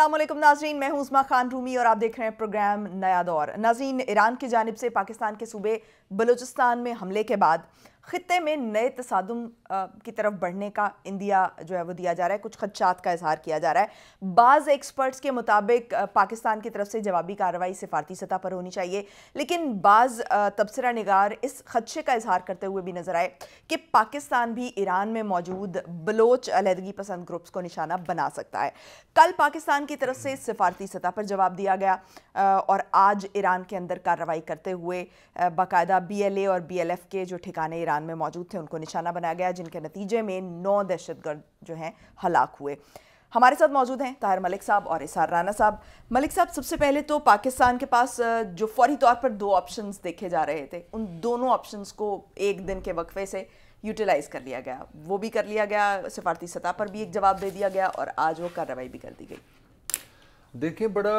असलम नाजरीन मैं हूं खान रूमी और आप देख रहे हैं प्रोग्राम नया दौर नाजीन ईरान की जानब से पाकिस्तान के सूबे बलूचिस्तान में हमले के बाद ख़त्े में नए तसादम की तरफ बढ़ने का इंडिया जो है वो दिया जा रहा है कुछ खदशात का इजहार किया जा रहा है बाज़ एक्सपर्ट्स के मुताबिक पाकिस्तान की तरफ से जवाबी कार्रवाई सिफारती सतह पर होनी चाहिए लेकिन बाज़ तबसरा निगार इस खदशे का इजहार करते हुए भी नज़र आए कि पाकिस्तान भी ईरान में मौजूद बलोच अलहदगी पसंद ग्रुप्स को निशाना बना सकता है कल पाकिस्तान की तरफ से सिफारती सतह पर जवाब दिया गया और आज ईरान के अंदर कार्रवाई करते हुए बाकायदा बी एल ए और बी एल एफ के जो ठिकाने ईरान मैदान में मौजूद थे उनको निशाना बनाया गया जिनके नतीजे में नौ दहशतगर्द जो हैं हलाक हुए हमारे साथ मौजूद हैं ताहिर मलिक साहब और इसार राना साहब मलिक साहब सबसे पहले तो पाकिस्तान के पास जो फौरी तौर पर दो ऑप्शंस देखे जा रहे थे उन दोनों ऑप्शंस को एक दिन के वक्फे से यूटिलाइज़ कर लिया गया वो भी कर लिया गया सिफारती सतह पर भी एक जवाब दे दिया गया और आज वो कार्रवाई भी कर दी गई देखिए बड़ा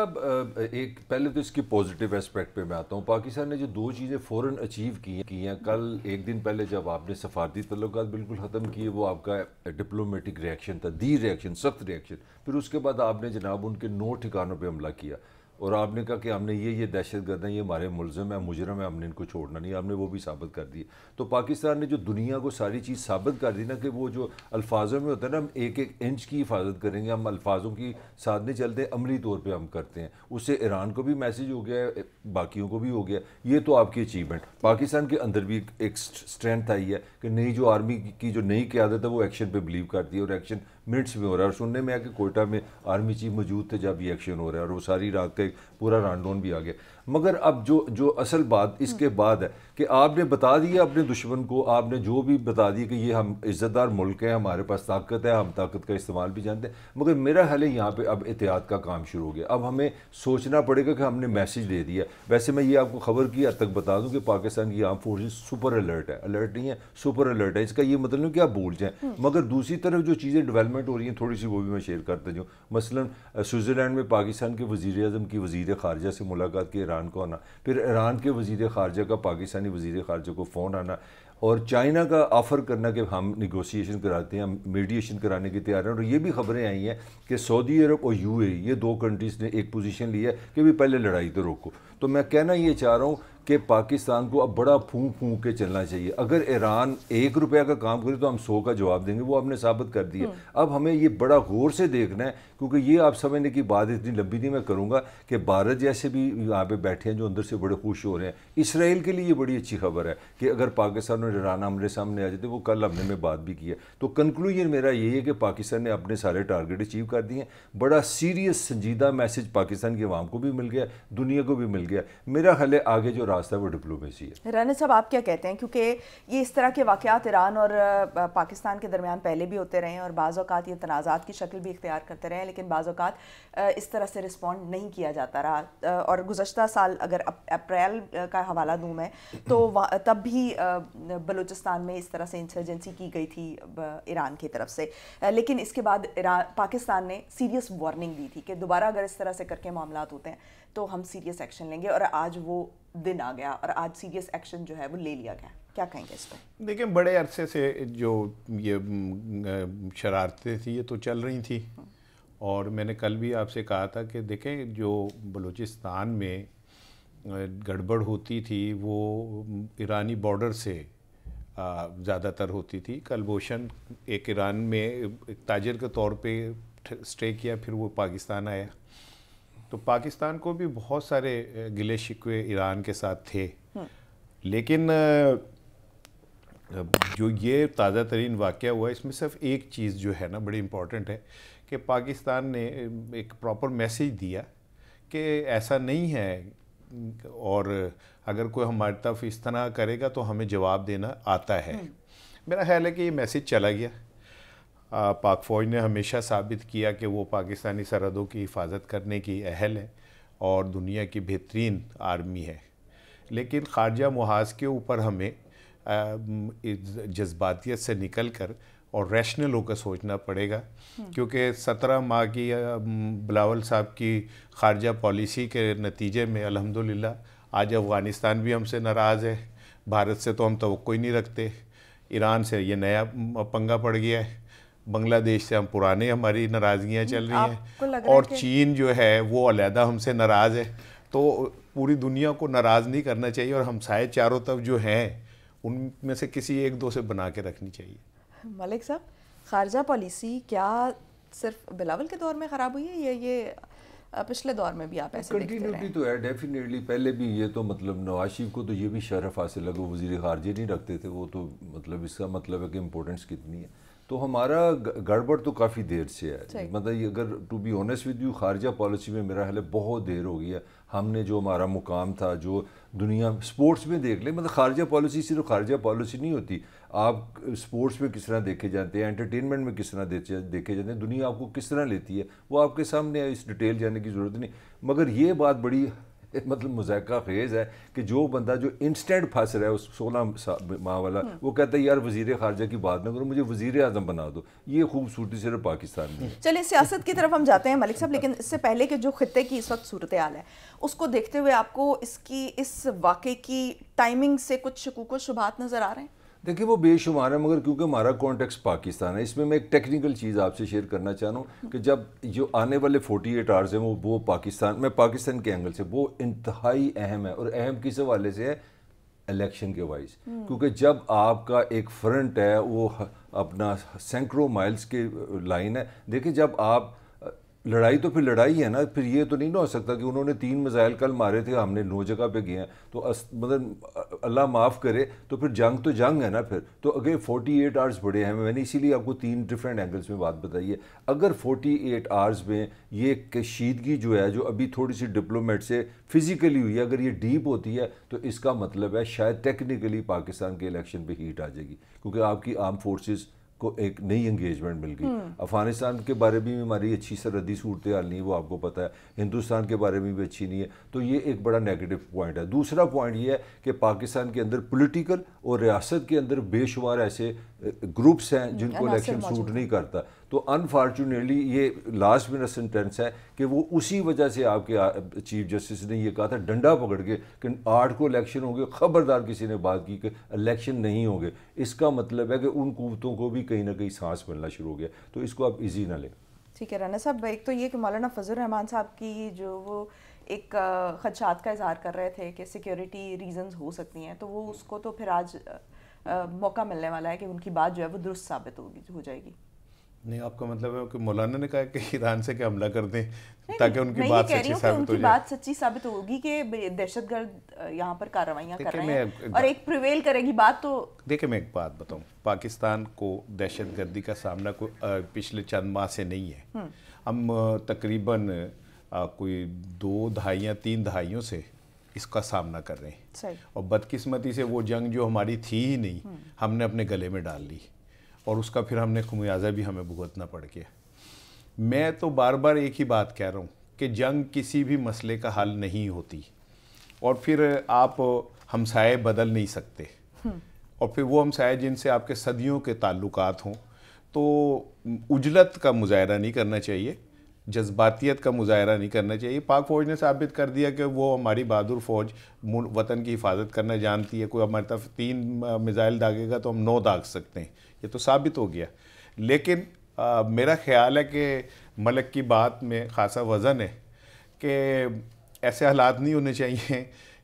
एक पहले तो इसकी पॉजिटिव एस्पेक्ट पे मैं आता हूँ पाकिस्तान ने जो दो चीज़ें फ़ौरन अचीव की की हैं कल एक दिन पहले जब आपने सफारती तल्लक बिल्कुल ख़त्म किए वो आपका डिप्लोमेटिक रिएक्शन था दी रिएक्शन सख्त रिएक्शन फिर उसके बाद आपने जनाब उनके नौ ठिकानों पर हमला किया और आपने कहा कि हमने ये ये दहशत गर्द हैं ये हमारे मुलजम है मुजरम है हमने इनको छोड़ना नहीं हमने वो भी साबित कर दिए तो पाकिस्तान ने जो दुनिया को सारी चीज़ साबित कर दी ना कि वो जो अल्फाजों में होता है ना हम एक एक इंच की हिफाजत करेंगे हम अल्फाजों की साथ नहीं चलते अमली तौर पर हम करते हैं उससे ईरान को भी मैसेज हो गया है बाकियों को भी हो गया ये तो आपकी अचीवमेंट पाकिस्तान के अंदर भी एक स्ट्रेंथ आई है कि नई जो आर्मी की जो नई क्यादत है वो एक्शन पर बिलीव करती है और एक्शन मिनट्स में हो रहा है और सुनने में आया कि कोयटा में आर्मी चीफ मौजूद थे जब ये एक्शन हो रहा है और वो सारी रात का एक पूरा रानडोन भी आ गया मगर अब जो जो असल बात इसके हम्म। बाद है कि आपने बता दिया अपने दुश्मन को आपने जो भी बता दिया कि ये हम इज़्ज़तदार मुल्क है हमारे पास ताकत है हम ताकत का इस्तेमाल भी जानते हैं मगर मेरा हल है यहाँ पर अब एहतियात का काम शुरू हो गया अब हमें सोचना पड़ेगा कि हमने मैसेज दे दिया वैसे मैं ये आपको खबर की हद तक बता दूँ कि पाकिस्तान की आर्म फोर्सेज सुपर अलर्ट है अलर्ट नहीं है सुपर अलर्ट है इसका ये मतलब नहीं कि आप भूल जाएँ हम्म। मगर दूसरी तरफ जो चीज़ें डेवलपमेंट हो रही हैं थोड़ी सी वो भी मैं शेयर करता जाऊँ मसलन स्विट्ज़रलैंड में पाकिस्तान के वज़ी अजम की वज़ी ख़ारजा से मुलाकात की ईरान ईरान को आना फिर ईरान के वजीर खारजा का पाकिस्तानी वजीर खारजा को फ़ोन आना और चाइना का ऑफ़र करना कि हम निगोसिएशन कराते हैं हम मीडिएशन कराने की तैयार हैं और ये भी खबरें आई हैं कि सऊदी अरब और यूएई ये दो कंट्रीज़ ने एक पोजीशन ली है कि भी पहले लड़ाई तो रोको तो मैं कहना ये चाह रहा हूँ कि पाकिस्तान को अब बड़ा फूंक फूंक के चलना चाहिए अगर ईरान एक रुपया का काम करे तो हम सौ का जवाब देंगे वो आपने साबित कर दिया हम्म। अब हमें ये बड़ा गौर से देखना है क्योंकि ये आप समझने की बात इतनी लंबी नहीं मैं करूँगा कि भारत जैसे भी यहाँ पे बैठे हैं जो अंदर से बड़े खुश हो रहे हैं इसराइल के लिए ये बड़ी अच्छी खबर है कि अगर पाकिस्तान और ईरान हमारे सामने आ जाते वो कल हमने में बात भी की है तो कंक्लूजन मेरा यही है कि पाकिस्तान ने अपने सारे टारगेट अचीव कर दिए बड़ा सीरियस संजीदा मैसेज पाकिस्तान की आवाम को भी मिल गया दुनिया को भी मिल गया मेरा ख्याल है आगे जो रास्ता है वो डिप्लोमेसी है राना साहब आप क्या कहते हैं क्योंकि ये इस तरह के वाक़ात ईरान और पाकिस्तान के दरमियान पहले भी होते रहे हैं और बाज़ अवत ये तनाज़ात की शक्ल भी इख्तियार करते रहे हैं लेकिन बाज़ अवत इस तरह से रिस्पॉन्ड नहीं किया जाता रहा और गुजशत साल अगर अप्रैल का हवाला दूँ मैं तो तब भी बलूचिस्तान में इस तरह से इंसर्जेंसी की गई थी ईरान की तरफ से लेकिन इसके बाद पाकिस्तान ने सीरियस वार्निंग दी थी कि दोबारा अगर इस तरह से करके मामला होते हैं तो हम सीरियस एक्शन लेंगे और आज वो दिन आ गया और आज सीरियस एक्शन जो है वो ले लिया गया क्या कहेंगे इस पर देखिए बड़े अरसे से जो ये शरारतें थी ये तो चल रही थी हम्म। और मैंने कल भी आपसे कहा था कि देखें जो बलूचिस्तान में गड़बड़ होती थी वो ईरानी बॉर्डर से ज़्यादातर होती थी कलभूषण एक ईरान में एक ताजर के तौर पे स्टे किया फिर वो पाकिस्तान आया तो पाकिस्तान को भी बहुत सारे गिले शिकवे ईरान के साथ थे हम्म। लेकिन जो ये ताज़ा तरीन वाक़ हुआ इसमें सिर्फ एक चीज़ जो है ना बड़ी इम्पॉर्टेंट है कि पाकिस्तान ने एक प्रॉपर मैसेज दिया कि ऐसा नहीं है और अगर कोई हमारे तरफ इस तरह करेगा तो हमें जवाब देना आता है हम्म। मेरा ख्याल है कि ये मैसेज चला गया पाक फ़ौज ने हमेशा साबित किया कि वो पाकिस्तानी सरहदों की हिफाजत करने की अहल है और दुनिया की बेहतरीन आर्मी है लेकिन खारजा मुहाज के ऊपर हमें जज्बातीत से निकल कर और रैशनल होकर सोचना पड़ेगा हम्म। क्योंकि सत्रह माह की बिलावल साहब की खारजा पॉलिसी के नतीजे में अलहमदिल्ला आज अफ़गानिस्तान भी हमसे नाराज़ है भारत से तो हम तो ही नहीं रखते ईरान से ये नया पंगा पड़ गया है बांग्लादेश से हम पुराने हमारी नाराज़गियाँ चल रही हैं और चीन जो है वो अलहदा हमसे नाराज़ है तो पूरी दुनिया को नाराज़ नहीं करना चाहिए और हम हमसाए चारों तरफ जो हैं उनमें से किसी एक दो से बना के रखनी चाहिए मलिक साहब खारजा पॉलिसी क्या सिर्फ बिलावल के दौर में ख़राब हुई है या ये पिछले दौर में भी आप ऐसे कंटिन्यूटी तो है डेफिनेटली पहले भी ये तो मतलब नवाज शरीफ को तो ये भी शरफ हासिल है वो वजीर खारजे नहीं रखते थे वो तो मतलब इसका मतलब है कि इम्पोर्टेंस कितनी है तो हमारा गड़बड़ तो काफ़ी देर से है मतलब ये अगर to be honest with you खारजा पॉलिसी में मेरा हाल बहुत देर हो गई है हमने जो हमारा मुकाम था जो दुनिया स्पोर्ट्स में देख ले मतलब खारजा पॉलिसी सिर्फ खारजा पॉलिसी नहीं होती आप स्पोर्ट्स में किस तरह देखे जाते हैं एंटरटेनमेंट में किस तरह देखे जाते हैं दुनिया आपको किस तरह लेती है वो आपके सामने इस डिटेल जाने की ज़रूरत नहीं मगर ये बात बड़ी मतलब मुजैका खेज है कि जो बंदा जो इंस्टेंट फंस रहा है उस सोलह माह वाला हाँ। वो कहता है यार वजीर खारजा की बात ना करो मुझे वजीर आजम बना दो ये खूबसूरती सिर्फ पाकिस्तान में चलिए सियासत की तरफ हम जाते हैं मलिक साहब लेकिन इससे पहले कि जो खत्े की इस वक्त सूरत हाल है उसको देखते हुए आपको इसकी इस वाक़े की टाइमिंग से कुछ शकूक शुभात नज़र आ रहे हैं देखिए वो बेशुमार है मगर क्योंकि हमारा कॉन्टेक्स पाकिस्तान है इसमें मैं एक टेक्निकल चीज़ आपसे शेयर करना चाह रहा हूँ कि जब जो आने वाले 48 एट आवर्स हैं वो वो पाकिस्तान मैं पाकिस्तान के एंगल से वो इंतहाई अहम है और अहम किस हवाले से है इलेक्शन के वाइज हम्म। क्योंकि जब आपका एक फ्रंट है वो अपना सैकड़ों माइल्स के लाइन है देखिए जब आप लड़ाई तो फिर लड़ाई है ना फिर ये तो नहीं ना हो सकता कि उन्होंने तीन मिज़ाइल कल मारे थे हमने नौ जगह पे गए हैं तो अस, मतलब अल्लाह माफ़ करे तो फिर जंग तो जंग है ना फिर तो अगर 48 एट आवर्स बड़े हैं मैंने इसीलिए आपको तीन डिफरेंट एंगल्स में बात बताई है अगर 48 एट आवर्स में ये कशीदगी जो है जो अभी थोड़ी सी डिप्लोमेट से फिज़िकली हुई है अगर ये डीप होती है तो इसका मतलब है शायद टेक्निकली पाकिस्तान के इलेक्शन पर हीट आ जाएगी क्योंकि आपकी आर्म फोर्सेज़ को एक नई एंगेजमेंट मिल गई हम्म। अफगानिस्तान के बारे में हमारी अच्छी सरहदी सूरत हाल नहीं वो आपको पता है हिंदुस्तान के बारे में भी अच्छी नहीं है तो ये एक बड़ा नेगेटिव पॉइंट है दूसरा पॉइंट ये है कि पाकिस्तान के अंदर पोलिटिकल और रियासत के अंदर बेशुमार ऐसे ग्रुप्स हैं हम्म, जिनको इलेक्शन सूट नहीं करता तो अनफॉर्चुनेटली ये लास्ट मिनट सेंटेंस है कि वो उसी वजह से आपके चीफ जस्टिस ने ये कहा था डंडा पकड़ के कि आठ को इलेक्शन होंगे ख़बरदार किसी ने बात की कि इलेक्शन नहीं होंगे इसका मतलब है कि उन कुतों को भी कहीं ना कहीं सांस मिलना शुरू हो गया तो इसको आप ईजी ना लें ठीक है राना साहब एक तो ये कि मौलाना फजल रहमान साहब की जो वो एक खदशात का इजहार कर रहे थे कि सिक्योरिटी रीजंस हो सकती हैं तो वो उसको तो फिर आज आ, मौका मिलने वाला है कि उनकी बात जो है वो दुरुस्त साबित होगी हो जाएगी नहीं आपका मतलब है कि मौलाना ने कहा कि ईरान से क्या हमला कर दें ताकि उनकी बात सच्ची साबित हो जाए बात सच्ची साबित होगी कि दहशतगर्द यहाँ पर कार्रवाइयाँ कर रहे हैं और एक प्रिवेल करेगी बात तो देखिए मैं एक बात बताऊँ पाकिस्तान को दहशतगर्दी का सामना को पिछले चंद माह से नहीं है हम्म। हम तकरीबन कोई दो ढाई या तीन दहाइयों से इसका सामना कर रहे हैं और बदकिस्मती से वो जंग जो हमारी थी ही नहीं हम्म। हमने अपने गले में डाल ली और उसका फिर हमने खमियाजा भी हमें भुगतना पड़ गया मैं तो बार बार एक ही बात कह रहा हूँ कि जंग किसी भी मसले का हल नहीं होती और फिर आप हमसाए बदल नहीं सकते हम्म। और फिर वो हमसाए जिनसे आपके सदियों के ताल्लुक हों तो उजलत का मुजाहरा नहीं करना चाहिए जज्बातीत का मुजाहरा नहीं करना चाहिए पाक फ़ौज ने साबित कर दिया कि वो हमारी बहादुर फ़ौज वतन की हिफाजत करना जानती है कोई हमारे तरफ तीन मिज़ाइल दागेगा तो हम नौ दाग सकते हैं ये तो साबित हो गया लेकिन आ, मेरा ख्याल है कि मलक की बात में ख़ासा वज़न है कि ऐसे हालात नहीं होने चाहिए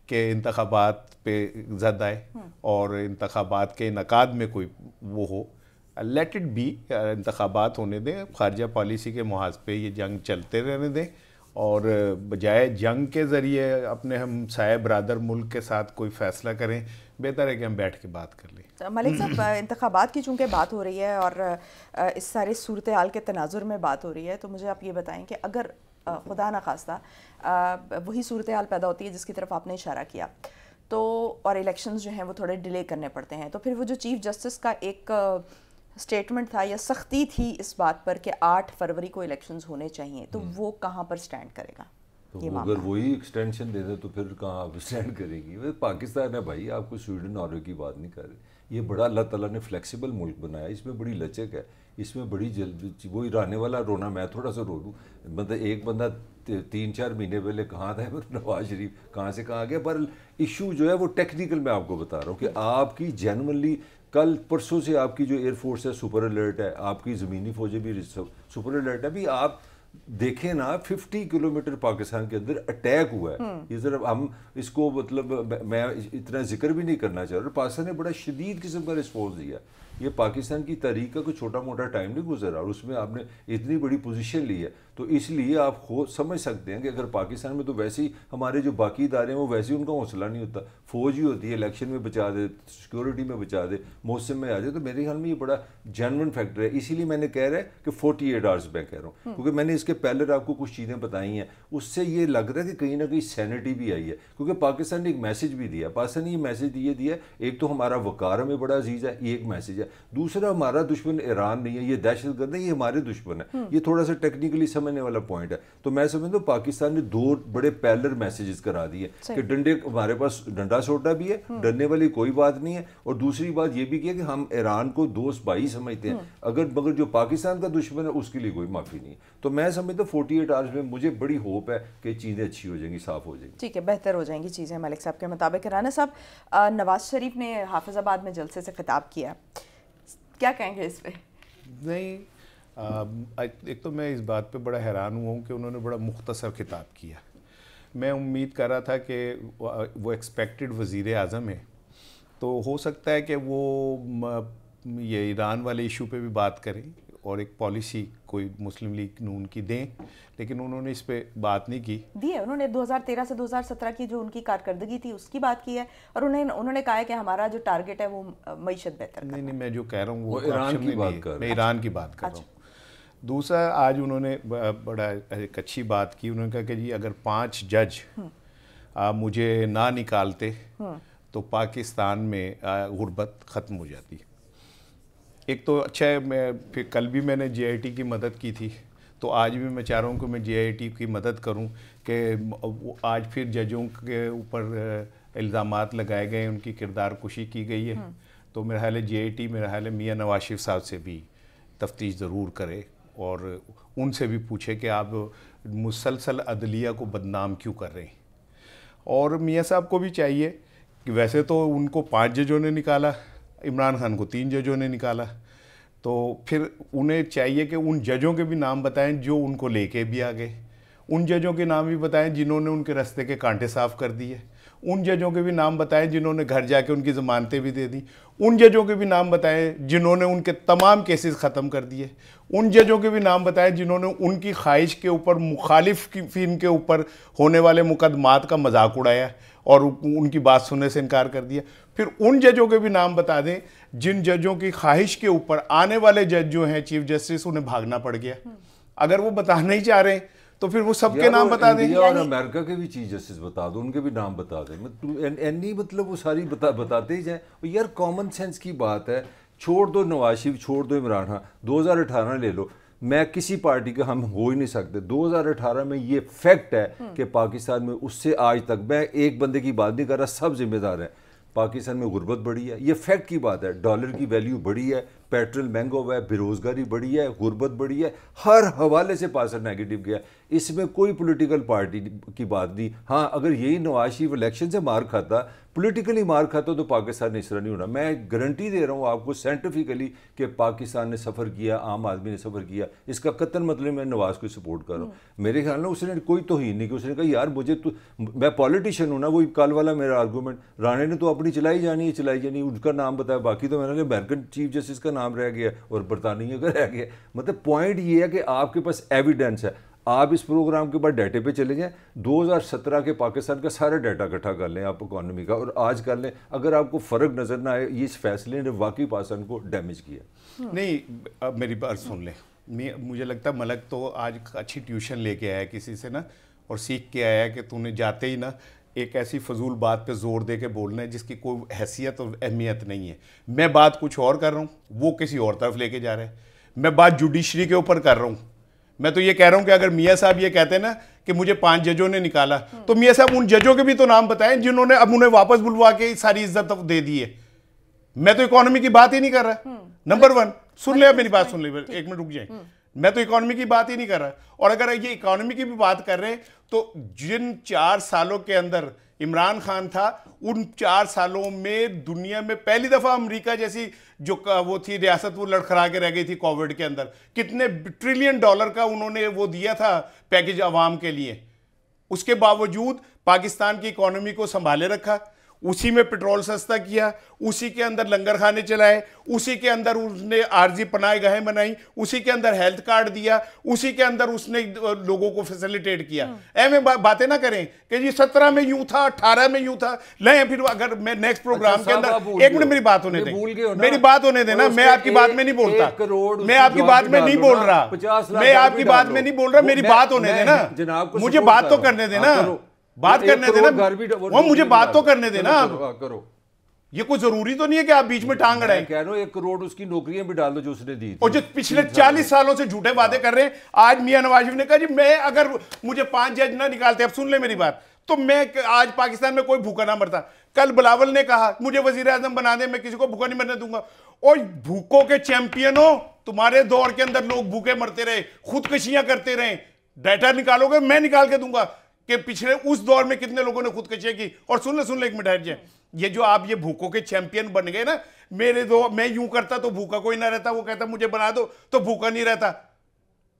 कि इंतबात पे जद आए हम्म। और इंतबात के इनका में कोई वो हो लेट इट बी इंतबात होने दें खारजा पॉलिसी के महाज पे ये जंग चलते रहने दें और बजाय जंग के ज़रिए अपने हम साय बरदर मुल्क के साथ कोई फ़ैसला करें बेहतर है कि हम बैठ के बात कर लें तो मलिक साहब इंतबात की चूँकि बात हो रही है और इस सारे सूरत हाल के तनाजुर में बात हो रही है तो मुझे आप ये बताएं कि अगर खुदा न खास्ता वही सूरत हाल पैदा होती है जिसकी तरफ आपने इशारा किया तो और इलेक्शंस जो हैं वो थोड़े डिले करने पड़ते हैं तो फिर वो जो चीफ़ जस्टिस का एक स्टेटमेंट था या सख्ती थी इस बात पर कि 8 फरवरी को इलेक्शंस होने चाहिए तो हम्म। वो कहाँ पर स्टैंड करेगा तो ये अगर वही एक्सटेंशन दे दे तो फिर कहाँ स्टैंड करेगी पाकिस्तान है भाई आपको स्वीडन नॉर्वे की बात नहीं कर रहे ये बड़ा अल्लाह तला ने फ्लेक्सिबल मुल्क बनाया इसमें बड़ी लचक है इसमें बड़ी जल्द वो राने वाला रोना मैं थोड़ा सा रो लूँ मतलब एक बंदा तीन चार महीने पहले कहाँ था नवाज शरीफ कहाँ से कहाँ गया पर इशू जो है वो टेक्निकल मैं आपको बता रहा हूँ कि हम्म। आपकी जेनवनली कल परसों से आपकी जो एयरफोर्स है सुपर अलर्ट है आपकी ज़मीनी फौजें भी सुपर अलर्ट है भी आप देखें ना 50 किलोमीटर पाकिस्तान के अंदर अटैक हुआ है हम्म। ये जरा हम इसको मतलब मैं इतना जिक्र भी नहीं करना चाह रहा पाकिस्तान ने बड़ा शदीद किस्म का रिस्पॉन्स दिया ये पाकिस्तान की तारीख का कोई छोटा मोटा टाइम नहीं गुजरा और उसमें आपने इतनी बड़ी पोजीशन ली है तो इसलिए आप हो समझ सकते हैं कि अगर पाकिस्तान में तो वैसे ही हमारे जो बाकी इदारे हैं वो वैसे ही उनका हौसला नहीं होता फौज ही होती है इलेक्शन में बचा दे सिक्योरिटी में बचा दे मौसम में आ जाए तो मेरे ख्याल में ये बड़ा जेनवन फैक्टर है इसीलिए मैंने कह रहा है कि फोर्टी एट आवर्स मैं कह रहा हूँ हम्म। क्योंकि मैंने इसके पहले आपको कुछ चीज़ें बताई हैं उससे ये लग रहा है कि कहीं ना कहीं सैनिटी भी आई है क्योंकि पाकिस्तान ने एक मैसेज भी दिया पाकिस्तान ने ये मैसेज ये दिया एक तो हमारा वकार हमें बड़ा अजीज़ है ये एक मैसेज है है दूसरा हमारा दुश्मन ईरान नहीं है ये दहशत गर्द नहीं ये हमारे दुश्मन है ये थोड़ा सा टेक्निकली समझने वाला पॉइंट है तो मैं समझता हूँ पाकिस्तान ने दो बड़े पैलर मैसेजेस करा दिए कि डंडे हमारे पास डंडा सोटा भी है हम्म। डरने वाली कोई बात नहीं है और दूसरी बात ये भी किया कि हम ईरान को दोस्त भाई समझते हैं हम्म। अगर मगर जो पाकिस्तान का दुश्मन है उसके लिए कोई माफ़ी नहीं है तो मैं समझता हूँ फोर्टी एट आवर्स में मुझे बड़ी होप है कि चीज़ें अच्छी हो जाएंगी साफ हो जाएंगी ठीक है बेहतर हो जाएंगी चीज़ें मलिक साहब के मुताबिक राना साहब नवाज शरीफ ने हाफिजाबाद में जलसे से खिताब किया क्या कहेंगे इस पर नहीं आ, एक तो मैं इस बात पे बड़ा हैरान हुआ हूँ कि उन्होंने बड़ा मुख्तसर खिताब किया मैं उम्मीद कर रहा था कि वो एक्सपेक्टेड वज़ी अजम है तो हो सकता है कि वो ये ईरान वाले इशू पे भी बात करें और एक पॉलिसी कोई मुस्लिम लीग नून की दें लेकिन उन्होंने इस पर बात नहीं की दी है उन्होंने 2013 से 2017 की जो उनकी कारकर्दगी थी उसकी बात की है और उन्हें उन्होंने कहा है कि हमारा जो टारगेट है वो मीशत बेहतर नहीं नहीं मैं जो कह रहा हूँ वो ईरान की बात कर मैं ईरान की बात कर रहा अच्छा। हूँ दूसरा आज उन्होंने बड़ा एक अच्छी बात की उन्होंने कहा कि जी अगर पांच जज हम्म। मुझे ना निकालते हम्म। तो पाकिस्तान में गुर्बत ख़त्म हो जाती है एक तो अच्छा है मैं फिर कल भी मैंने जे की मदद की थी तो आज भी मैं चाह रहा हूँ कि मैं जे की मदद करूँ कि आज फिर जजों के ऊपर इल्ज़ाम लगाए गए उनकी किरदार कुशी की गई है हम्म। तो मेरा ख्याल है टी मेरा ख्याल है मियाँ नवाज शिफ साहब से भी तफ्तीश ज़रूर करे और उनसे भी पूछे कि आप मुसलसल अदलिया को बदनाम क्यों कर रहे हैं और मियाँ साहब को भी चाहिए कि वैसे तो उनको पाँच जजों ने निकाला इमरान खान को तीन जजों ने निकाला तो फिर उन्हें चाहिए कि उन जजों के भी नाम बताएं जो उनको लेके भी आ गए उन जजों के नाम भी बताएं जिन्होंने उनके रास्ते के कांटे साफ कर दिए उन जजों के भी नाम बताएं जिन्होंने घर जाके उनकी ज़मानतें भी दे दी उन जजों के भी नाम बताएं जिन्होंने उनके तमाम केसेस ख़त्म कर दिए उन जजों के भी नाम बताएं जिन्होंने उनकी ख्वाहिश के ऊपर मुखालिफ की फिन के ऊपर होने वाले मुकदमात का मजाक उड़ाया और उनकी बात सुनने से इनकार कर दिया फिर उन जजों के भी नाम बता दें जिन जजों की ख्वाहिश के ऊपर आने वाले जज जो हैं चीफ जस्टिस उन्हें भागना पड़ गया अगर वो बताना ही चाह रहे हैं तो फिर वो सबके नाम बता दें और अमेरिका के भी चीफ जस्टिस बता दो उनके भी नाम बता दें मतलब एनी मतलब वो सारी बता बताते ही जाए यार कॉमन सेंस की बात है छोड़ दो नवाज शरीफ छोड़ दो इमरान खान दो ले लो मैं किसी पार्टी का हम हो ही नहीं सकते 2018 में ये फैक्ट है कि पाकिस्तान में उससे आज तक मैं एक बंदे की बात नहीं कर रहा सब जिम्मेदार है पाकिस्तान में गुर्बत बढ़ी है ये फैक्ट की बात है डॉलर की वैल्यू बढ़ी है पेट्रोल महंगा हुआ है बेरोज़गारी बढ़ी है गुर्बत बढ़ी है हर हवाले से पासर नेगेटिव गया इसमें कोई पॉलिटिकल पार्टी की बात नहीं हाँ अगर यही नवाज शरीफ इलेक्शन से मार खाता पॉलिटिकली मार खाता तो पाकिस्तान ने इस तरह नहीं होना मैं गारंटी दे रहा हूँ आपको साइंटिफिकली कि पाकिस्तान ने सफ़र किया आम आदमी ने सफ़र किया इसका कतन मतलब मैं नवाज़ को सपोर्ट कर रहा हूँ हम्म। मेरे ख्याल में उसने कोई ही नहीं कि उसने कहा यार मुझे तो मैं पॉलिटिशियन हूँ ना वो कल वाला मेरा आर्गूमेंट राणे ने तो अपनी चलाई जानी है चलाई जानी उनका नाम बताया बाकी तो मैंने अमेरिकन चीफ जस्टिस का नाम रह गया और बरतानिया का रह गया मतलब पॉइंट ये है कि आपके पास एविडेंस है आप इस प्रोग्राम के बाद डाटे पे चले जाएं 2017 के पाकिस्तान का सारा डाटा इकट्ठा कर लें आप इकोनॉमी का और आज कर लें अगर आपको फ़र्क नज़र ना आए ये इस फैसले ने वाकई पाकिस्तान को डैमेज किया हाँ। नहीं अब मेरी बात सुन लें मैं मुझे लगता है मलक तो आज अच्छी ट्यूशन लेके आया किसी से ना और सीख के आया कि तूने जाते ही ना एक ऐसी फजूल बात पे जोर दे के बोलना है जिसकी कोई हैसियत और अहमियत नहीं है मैं बात कुछ और कर रहा हूँ वो किसी और तरफ लेके जा रहा है मैं बात जुडिशरी के ऊपर कर रहा हूँ मैं तो ये कह रहा हूं कि अगर मियाँ साहब ये कहते ना कि मुझे पांच जजों ने निकाला तो मियाँ साहब उन जजों के भी तो नाम बताएं जिन्होंने अब उन्हें वापस बुलवा के सारी इज्जत दे दी है मैं तो इकोनॉमी की बात ही नहीं कर रहा नंबर हम्म। वन सुन ले मेरी बात सुन ले एक मिनट रुक जाए हम्म। मैं तो इकोनॉमी की बात ही नहीं कर रहा और अगर ये इकोनॉमी की भी बात कर रहे हैं तो जिन चार सालों के अंदर इमरान खान था उन चार सालों में दुनिया में पहली दफ़ा अमेरिका जैसी जो वो थी रियासत वो लड़खड़ा के रह गई थी कोविड के अंदर कितने ट्रिलियन डॉलर का उन्होंने वो दिया था पैकेज आवाम के लिए उसके बावजूद पाकिस्तान की इकोनॉमी को संभाले रखा उसी में पेट्रोल सस्ता किया उसी के अंदर लंगर खाने चलाए उसी के अंदर उसने आरजी पनाए गाहें बनाई उसी के अंदर हेल्थ कार्ड दिया उसी के अंदर उसने लोगों को फैसिलिटेट किया हाँ। ऐमें बा, बातें ना करें कि जी सत्रह में यूं था अठारह में यूं था लें फिर अगर मैं नेक्स्ट प्रोग्राम अच्छा, के अंदर एक मिनट मेरी बात होने दें मेरी बात होने देना मैं आपकी बात में नहीं बोलता मैं आपकी बात में नहीं बोल रहा मैं आपकी बात में नहीं बोल रहा मेरी बात होने देना मुझे बात तो करने देना हाँ, बात करने देना वो मुझे बात तो करने देना करो ये कोई जरूरी तो नहीं है कि आप बीच में टांग हैं कह रहा हूं एक करोड़ उसकी नौकरियां भी डाल दो जो उसने दी और जो पिछले चालीस सालों से झूठे वादे हाँ। कर रहे हैं आज मियां नवाज ने कहा जी मैं अगर मुझे पांच जज ना निकालते अब सुन ले मेरी बात तो मैं आज पाकिस्तान में कोई भूखा ना मरता कल बिलावल ने कहा मुझे वजीर आजम बना दे मैं किसी को भूखा नहीं मरने दूंगा और भूखों के चैंपियनों तुम्हारे दौर के अंदर लोग भूखे मरते रहे खुदकशियां करते रहे डाटा निकालोगे मैं निकाल के दूंगा कि पिछले उस दौर में कितने लोगों ने खुदकशियां की और सुन ले सुन ले एक मिठाई जी ये जो आप ये भूखों के चैंपियन बन गए ना मेरे दो मैं यूं करता तो भूखा कोई ना रहता वो कहता मुझे बना दो तो भूखा नहीं रहता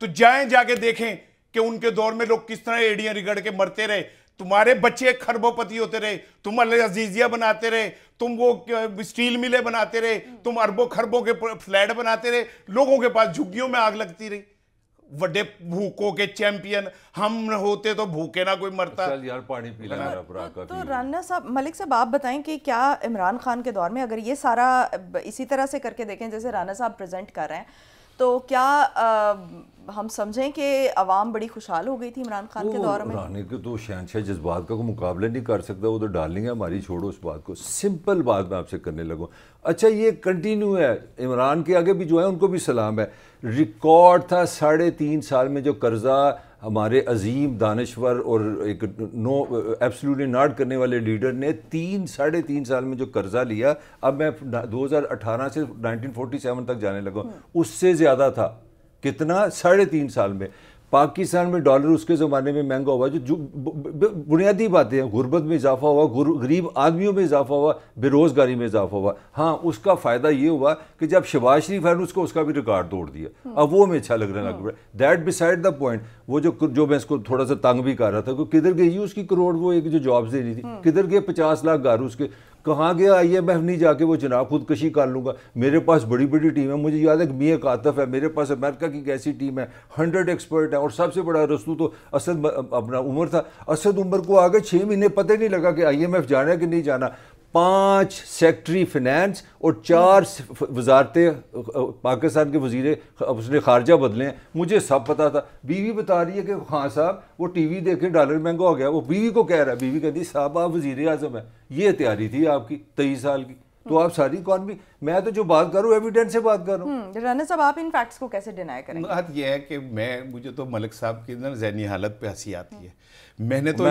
तो जाए जाके देखें कि उनके दौर में लोग किस तरह एड़ियां रिगड़ के मरते रहे तुम्हारे बच्चे खरबोपति होते रहे तुम अल अजीजिया बनाते रहे तुम वो स्टील मिले बनाते रहे तुम अरबों खरबों के फ्लैट बनाते रहे लोगों के पास झुग्गियों में आग लगती रही वे भूखों के चैंपियन हम होते तो भूखे ना कोई मरता चल यार पानी पी लेना तो, तो राना साहब मलिक साहब आप बताएं कि क्या इमरान खान के दौर में अगर ये सारा इसी तरह से करके देखें जैसे राना साहब प्रेजेंट कर रहे हैं तो क्या आ, हम समझें कि आवाम बड़ी खुशहाल हो गई थी इमरान खान के दौर में रानी के तो शहनशाह जिस बात का कोई मुकाबला नहीं कर सकता वो तो डालनी है हमारी छोड़ो उस बात को सिंपल बात मैं आपसे करने लगूँ अच्छा ये कंटिन्यू है इमरान के आगे भी जो है उनको भी सलाम है रिकॉर्ड था साढ़े तीन साल में जो कर्जा हमारे अजीम दानश्वर और एक नो एब्सोल्युटली नाट करने वाले लीडर ने तीन साढ़े तीन साल में जो कर्जा लिया अब मैं 2018 से 1947 तक जाने लगा हम्म। उससे ज़्यादा था कितना साढ़े तीन साल में पाकिस्तान में डॉलर उसके ज़माने में महंगा हुआ जो, जो बुनियादी बातें हैं गुर्बत में इजाफा हुआ गरीब आदमियों में इजाफा हुआ बेरोज़गारी में इजाफा हुआ हाँ उसका फ़ायदा ये हुआ कि जब शबाज शरीफ है उसको उसका भी रिकॉर्ड तोड़ दिया हम्म। अब वो हमें अच्छा लग रहा है ना दैट बिसाइड द पॉइंट वो जो जो मैं इसको थोड़ा सा तंग भी कर रहा था कि किधर गई उसकी करोड़ वो एक जो जॉब्स दे रही थी हम्म। किधर गए पचास लाख घर उसके कहाँ गया आई एम एफ नहीं जाके वो जनाब खुदकशी कर लूँगा मेरे पास बड़ी बड़ी टीम है मुझे याद है कि मियाँ आतफ है मेरे पास अमेरिका की कैसी टीम है हंड्रेड एक्सपर्ट है और सबसे बड़ा रस्तू तो असद अपना उम्र था असद उम्र को आगे छः महीने पता ही नहीं लगा कि आई एम एफ जाना है कि नहीं जाना पाँच सेक्ट्री फिनंस और चार हम्म। वजारतें पाकिस्तान के वजीर उसने खारजा बदले हैं मुझे सब पता था बीवी बता रही है कि खान साहब वो टी वी देख के डॉलर महंगा हो गया वो बीवी को कह रहा है बीवी कहती साहब आप वजीर अजम है ये तैयारी थी आपकी तेईस साल की तो आप सारी इकॉनमी मैं तो जो बात कर रहा हूँ एविडेंस से बात कर रहा हूँ राना साहब आप इन फैक्ट्स को कैसे डिनाई करें बात यह है कि मैं मुझे तो मलिक साहब की ना जहनी हालत पे हंसी आती है हम्म। मैंने तो,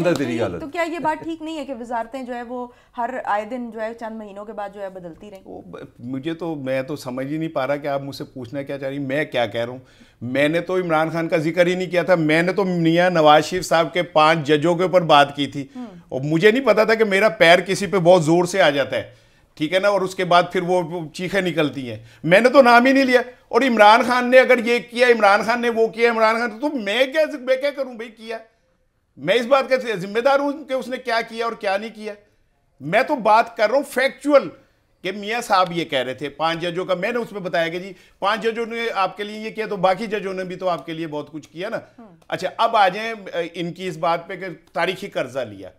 तो तेरी हालत तो क्या ये बात ठीक नहीं है कि वजारतें जो है वो हर आए दिन जो है चंद महीनों के बाद जो है बदलती रही मुझे तो मैं तो समझ ही नहीं पा रहा कि आप मुझसे पूछना क्या चाह रही मैं क्या कह रहा हूँ मैंने तो इमरान खान का जिक्र ही नहीं किया था मैंने तो मियाँ नवाज शरीफ साहब के पांच जजों के ऊपर बात की थी हम्म। और मुझे नहीं पता था कि मेरा पैर किसी पे बहुत जोर से आ जाता है ठीक है ना और उसके बाद फिर वो चीखें निकलती हैं मैंने तो नाम ही नहीं लिया और इमरान खान ने अगर ये किया इमरान खान ने वो किया इमरान खान तो मैं क्या मैं क्या करूं भाई किया मैं इस बात का जिम्मेदार हूं कि उसने क्या किया और क्या नहीं किया मैं तो बात कर रहा हूं फैक्चुअल कि मियाँ साहब ये कह रहे थे पांच जजों का मैंने उसमें बताया कि जी पांच जजों ने आपके लिए ये किया तो बाकी जजों ने भी तो आपके लिए बहुत कुछ किया ना हम्म। अच्छा अब आ जाए इनकी इस बात पर तारीखी कर्जा लिया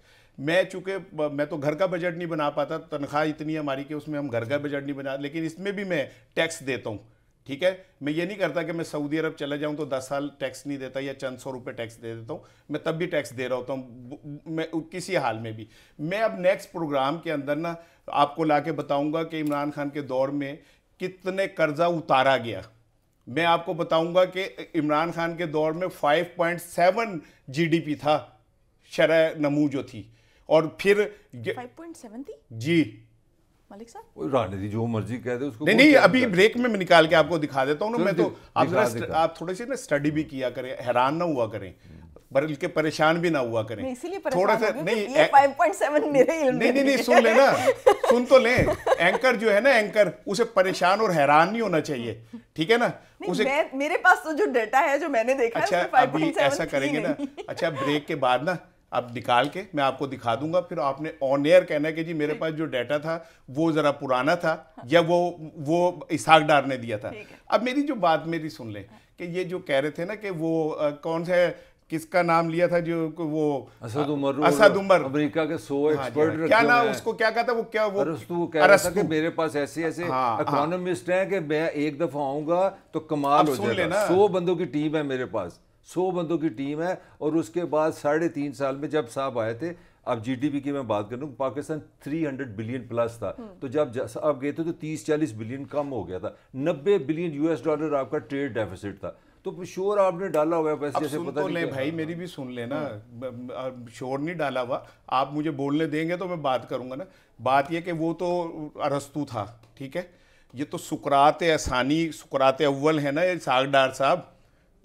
मैं चूँकि मैं तो घर का बजट नहीं बना पाता तनख्वाह इतनी हमारी कि उसमें हम घर का बजट नहीं बना लेकिन इसमें भी मैं टैक्स देता हूँ ठीक है मैं ये नहीं करता कि मैं सऊदी अरब चला जाऊं तो दस साल टैक्स नहीं देता या चंद सौ रुपये टैक्स दे देता हूं मैं तब भी टैक्स दे रहा होता हूं मैं किसी हाल में भी मैं अब नेक्स्ट प्रोग्राम के अंदर ना आपको ला के बताऊँगा कि इमरान खान के दौर में कितने कर्जा उतारा गया मैं आपको बताऊंगा कि इमरान खान के दौर में फाइव पॉइंट था शरा नमू जो थी और फिर 5.70 जी मलिक साहब जो मर्जी कह दे उसको नहीं नहीं अभी ब्रेक में मैं निकाल के आपको दिखा देता हूँ ना मैं तो आप आप थोड़े से ना स्टडी भी किया करें हैरान ना हुआ करें बल्कि परेशान भी ना हुआ करें थोड़ा सा नहीं मेरे नहीं नहीं नहीं सुन लेना सुन तो लें एंकर जो है ना एंकर उसे परेशान और हैरान नहीं होना चाहिए ठीक है ना उसे मैं, मेरे पास तो जो डाटा है जो मैंने देखा अच्छा अभी ऐसा करेंगे ना अच्छा ब्रेक के बाद ना आप निकाल के मैं आपको दिखा दूंगा फिर आपने ऑन एयर कहना है कि जी मेरे पास जो डाटा था वो ज़रा पुराना था या वो वो इसहाक डार ने दिया था अब मेरी जो बात मेरी सुन लें कि ये जो कह रहे थे ना कि वो आ, कौन सा किसका नाम लिया था जो वो असद उमर असद उमर अमेरिका के सो एक्सपर्ट हाँ हाँ क्या ना उसको क्या कहा था वो क्या वो अरस्तु कह रहा था कि मेरे पास ऐसे ऐसे इकोनॉमिस्ट हाँ, हैं कि मैं एक दफा आऊंगा तो कमाल हो जाएगा सौ बंदों की टीम है मेरे पास सौ बंदों की टीम है और उसके बाद साढ़े तीन साल में जब साहब आए थे अब जीडीपी की मैं बात कर लूँ पाकिस्तान 300 बिलियन प्लस था हम्म। तो जब आप गए थे तो 30-40 बिलियन कम हो गया था 90 बिलियन यूएस डॉलर आपका ट्रेड डेफिसिट था तो शोर आपने डाला हुआ है पैसे जैसे पता तो ले भाई मेरी भी सुन लेना हाँ। शोर नहीं डाला हुआ आप मुझे बोलने देंगे तो मैं बात करूंगा ना बात यह कि वो तो अरस्तु था ठीक है ये तो सुकरात आसानी सुकरात अव्वल है ना ये सागडार साहब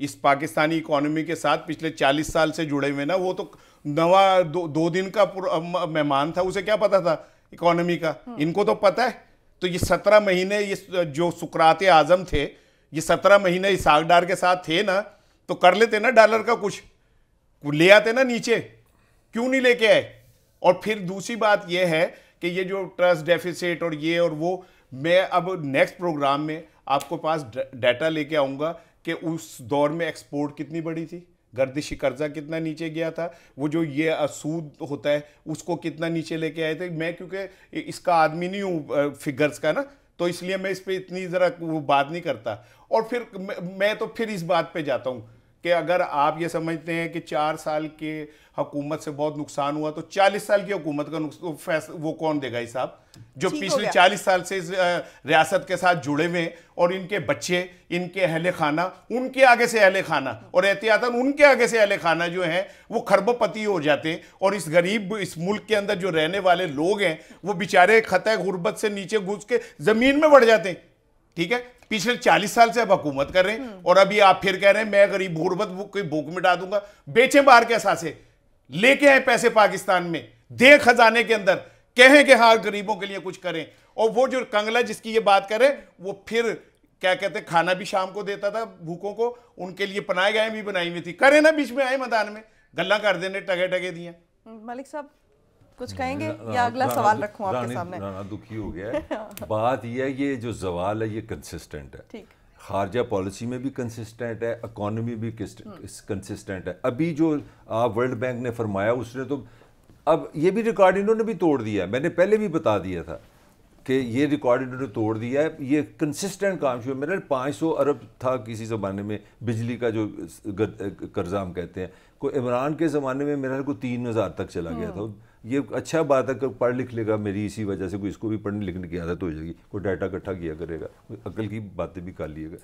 इस पाकिस्तानी इकोनॉमी के साथ पिछले 40 साल से जुड़े हुए ना वो तो नवा दो, दो दिन का मेहमान था उसे क्या पता था इकोनॉमी का हाँ। इनको तो पता है तो ये सत्रह महीने ये जो सुकरात आजम थे ये सत्रह महीने इस आगडार के साथ थे ना तो कर लेते ना डॉलर का कुछ ले आते ना नीचे क्यों नहीं लेके आए और फिर दूसरी बात यह है कि ये जो ट्रस्ट डेफिसिट और ये और वो मैं अब नेक्स्ट प्रोग्राम में आपको पास डाटा लेके आऊँगा कि उस दौर में एक्सपोर्ट कितनी बड़ी थी गर्दिशी कर्जा कितना नीचे गया था वो जो ये असूद होता है उसको कितना नीचे लेके आए थे मैं क्योंकि इसका आदमी नहीं हूँ फिगर्स का ना तो इसलिए मैं इस पर इतनी ज़रा वो बात नहीं करता और फिर मैं तो फिर इस बात पे जाता हूँ कि अगर आप ये समझते हैं कि चार साल के हकूमत से बहुत नुकसान हुआ तो चालीस साल की हुकूमत का तो वो कौन देगा हिसाब जो पिछले चालीस साल से इस रियासत के साथ जुड़े हुए और इनके बच्चे इनके अहल खाना उनके आगे से अहल खाना और एहतियातन उनके आगे से अहल खाना जो है वो खरबपति हो जाते हैं और इस गरीब इस मुल्क के अंदर जो रहने वाले लोग हैं वो बेचारे खतः गुर्बत से नीचे घुस के ज़मीन में बढ़ जाते हैं ठीक है पिछले 40 साल से आप हुकूमत कर रहे हैं हम्म। और अभी आप फिर कह रहे हैं मैं गरीब गुर्बत भूख भूख मिटा दूंगा बेचे बाहर के सासे लेके आए पैसे पाकिस्तान में दे खजाने के अंदर कहें कि हाँ गरीबों के लिए कुछ करें और वो जो कंगला जिसकी ये बात करें वो फिर क्या कहते हैं खाना भी शाम को देता था भूखों को उनके लिए पनाए गाय भी बनाई हुई थी करे ना बीच में आए मैदान में गल्ला कर देने टगे टगे दिए मलिक साहब कुछ कहेंगे या अगला सवाल रखूं आपके सामने राणा दुखी हो गया हाँ। बात यह है ये जो सवाल है ये कंसिस्टेंट है ठीक खारजा पॉलिसी में भी कंसिस्टेंट है इकोनॉमी भी कंसिस्टेंट हम्म। है अभी जो आप वर्ल्ड बैंक ने फरमाया उसने तो अब ये भी रिकॉर्ड इन्होंने भी तोड़ दिया है मैंने पहले भी बता दिया था कि ये रिकॉर्ड इन्होंने तोड़ दिया है ये कंसिस्टेंट काम शुरू मेरा पाँच सौ अरब था किसी ज़माने में बिजली का जो कर्जा हम कहते हैं को इमरान के ज़माने में मेरा को तीन हज़ार तक चला गया हम्म। था ये अच्छा बात है कि पढ़ लिख लेगा मेरी इसी वजह से कोई इसको भी पढ़ने लिखने की आदत हो जाएगी कोई डाटा इकट्ठा किया करेगा कोई अकल की बातें भी कर लिएगा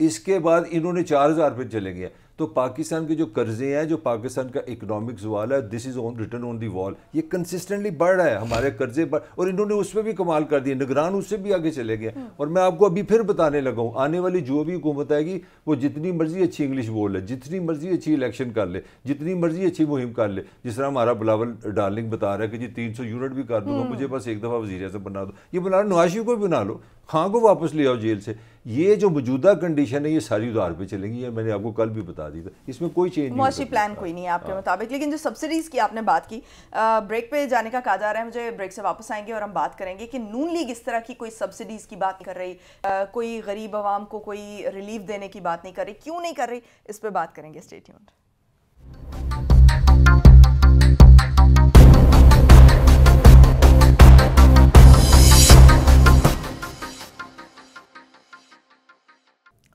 इसके बाद इन्होंने चार हज़ार रुपये चले गए तो पाकिस्तान के जो कर्जे हैं जो पाकिस्तान का इकोनॉमिक सवाल है this is on return on the wall ये कंसिस्टेंटली बढ़ रहा है हमारे कर्जे पर और इन्होंने उस पर भी कमाल कर दिया निगरान उससे भी आगे चले गए हम्म। और मैं आपको अभी फिर बताने लगा हूँ आने वाली जो भी हुकूमत आएगी वो जितनी मर्जी अच्छी इंग्लिश बोल ले जितनी मर्जी अच्छी इलेक्शन कर ले जितनी मर्जी अच्छी मुहिम कर ले जिस तरह हमारा बिलावल डार्लिंग बता रहा है कि जी तीन सौ यूनिट भी कर दूंगा तो हम्म। मुझे बस एक दफा वजी से बना दो ये बना लो नवाशी को भी बना लो खां को वापस ले आओ जेल से ये जो मौजूदा कंडीशन है ये सारी उधार पे चलेगी ये मैंने आपको कल भी बता दी था इसमें कोई चेंज मुआशी प्लान कोई नहीं है आपके हाँ। मुताबिक लेकिन जो सब्सिडीज़ की आपने बात की आ, ब्रेक पे जाने का कहा जा रहा है मुझे ब्रेक से वापस आएंगे और हम बात करेंगे कि नून लीग इस तरह की कोई सब्सिडीज़ की बात कर रही आ, कोई गरीब आवाम को कोई रिलीफ देने की बात नहीं कर रही क्यों नहीं कर रही इस पर बात करेंगे स्टेट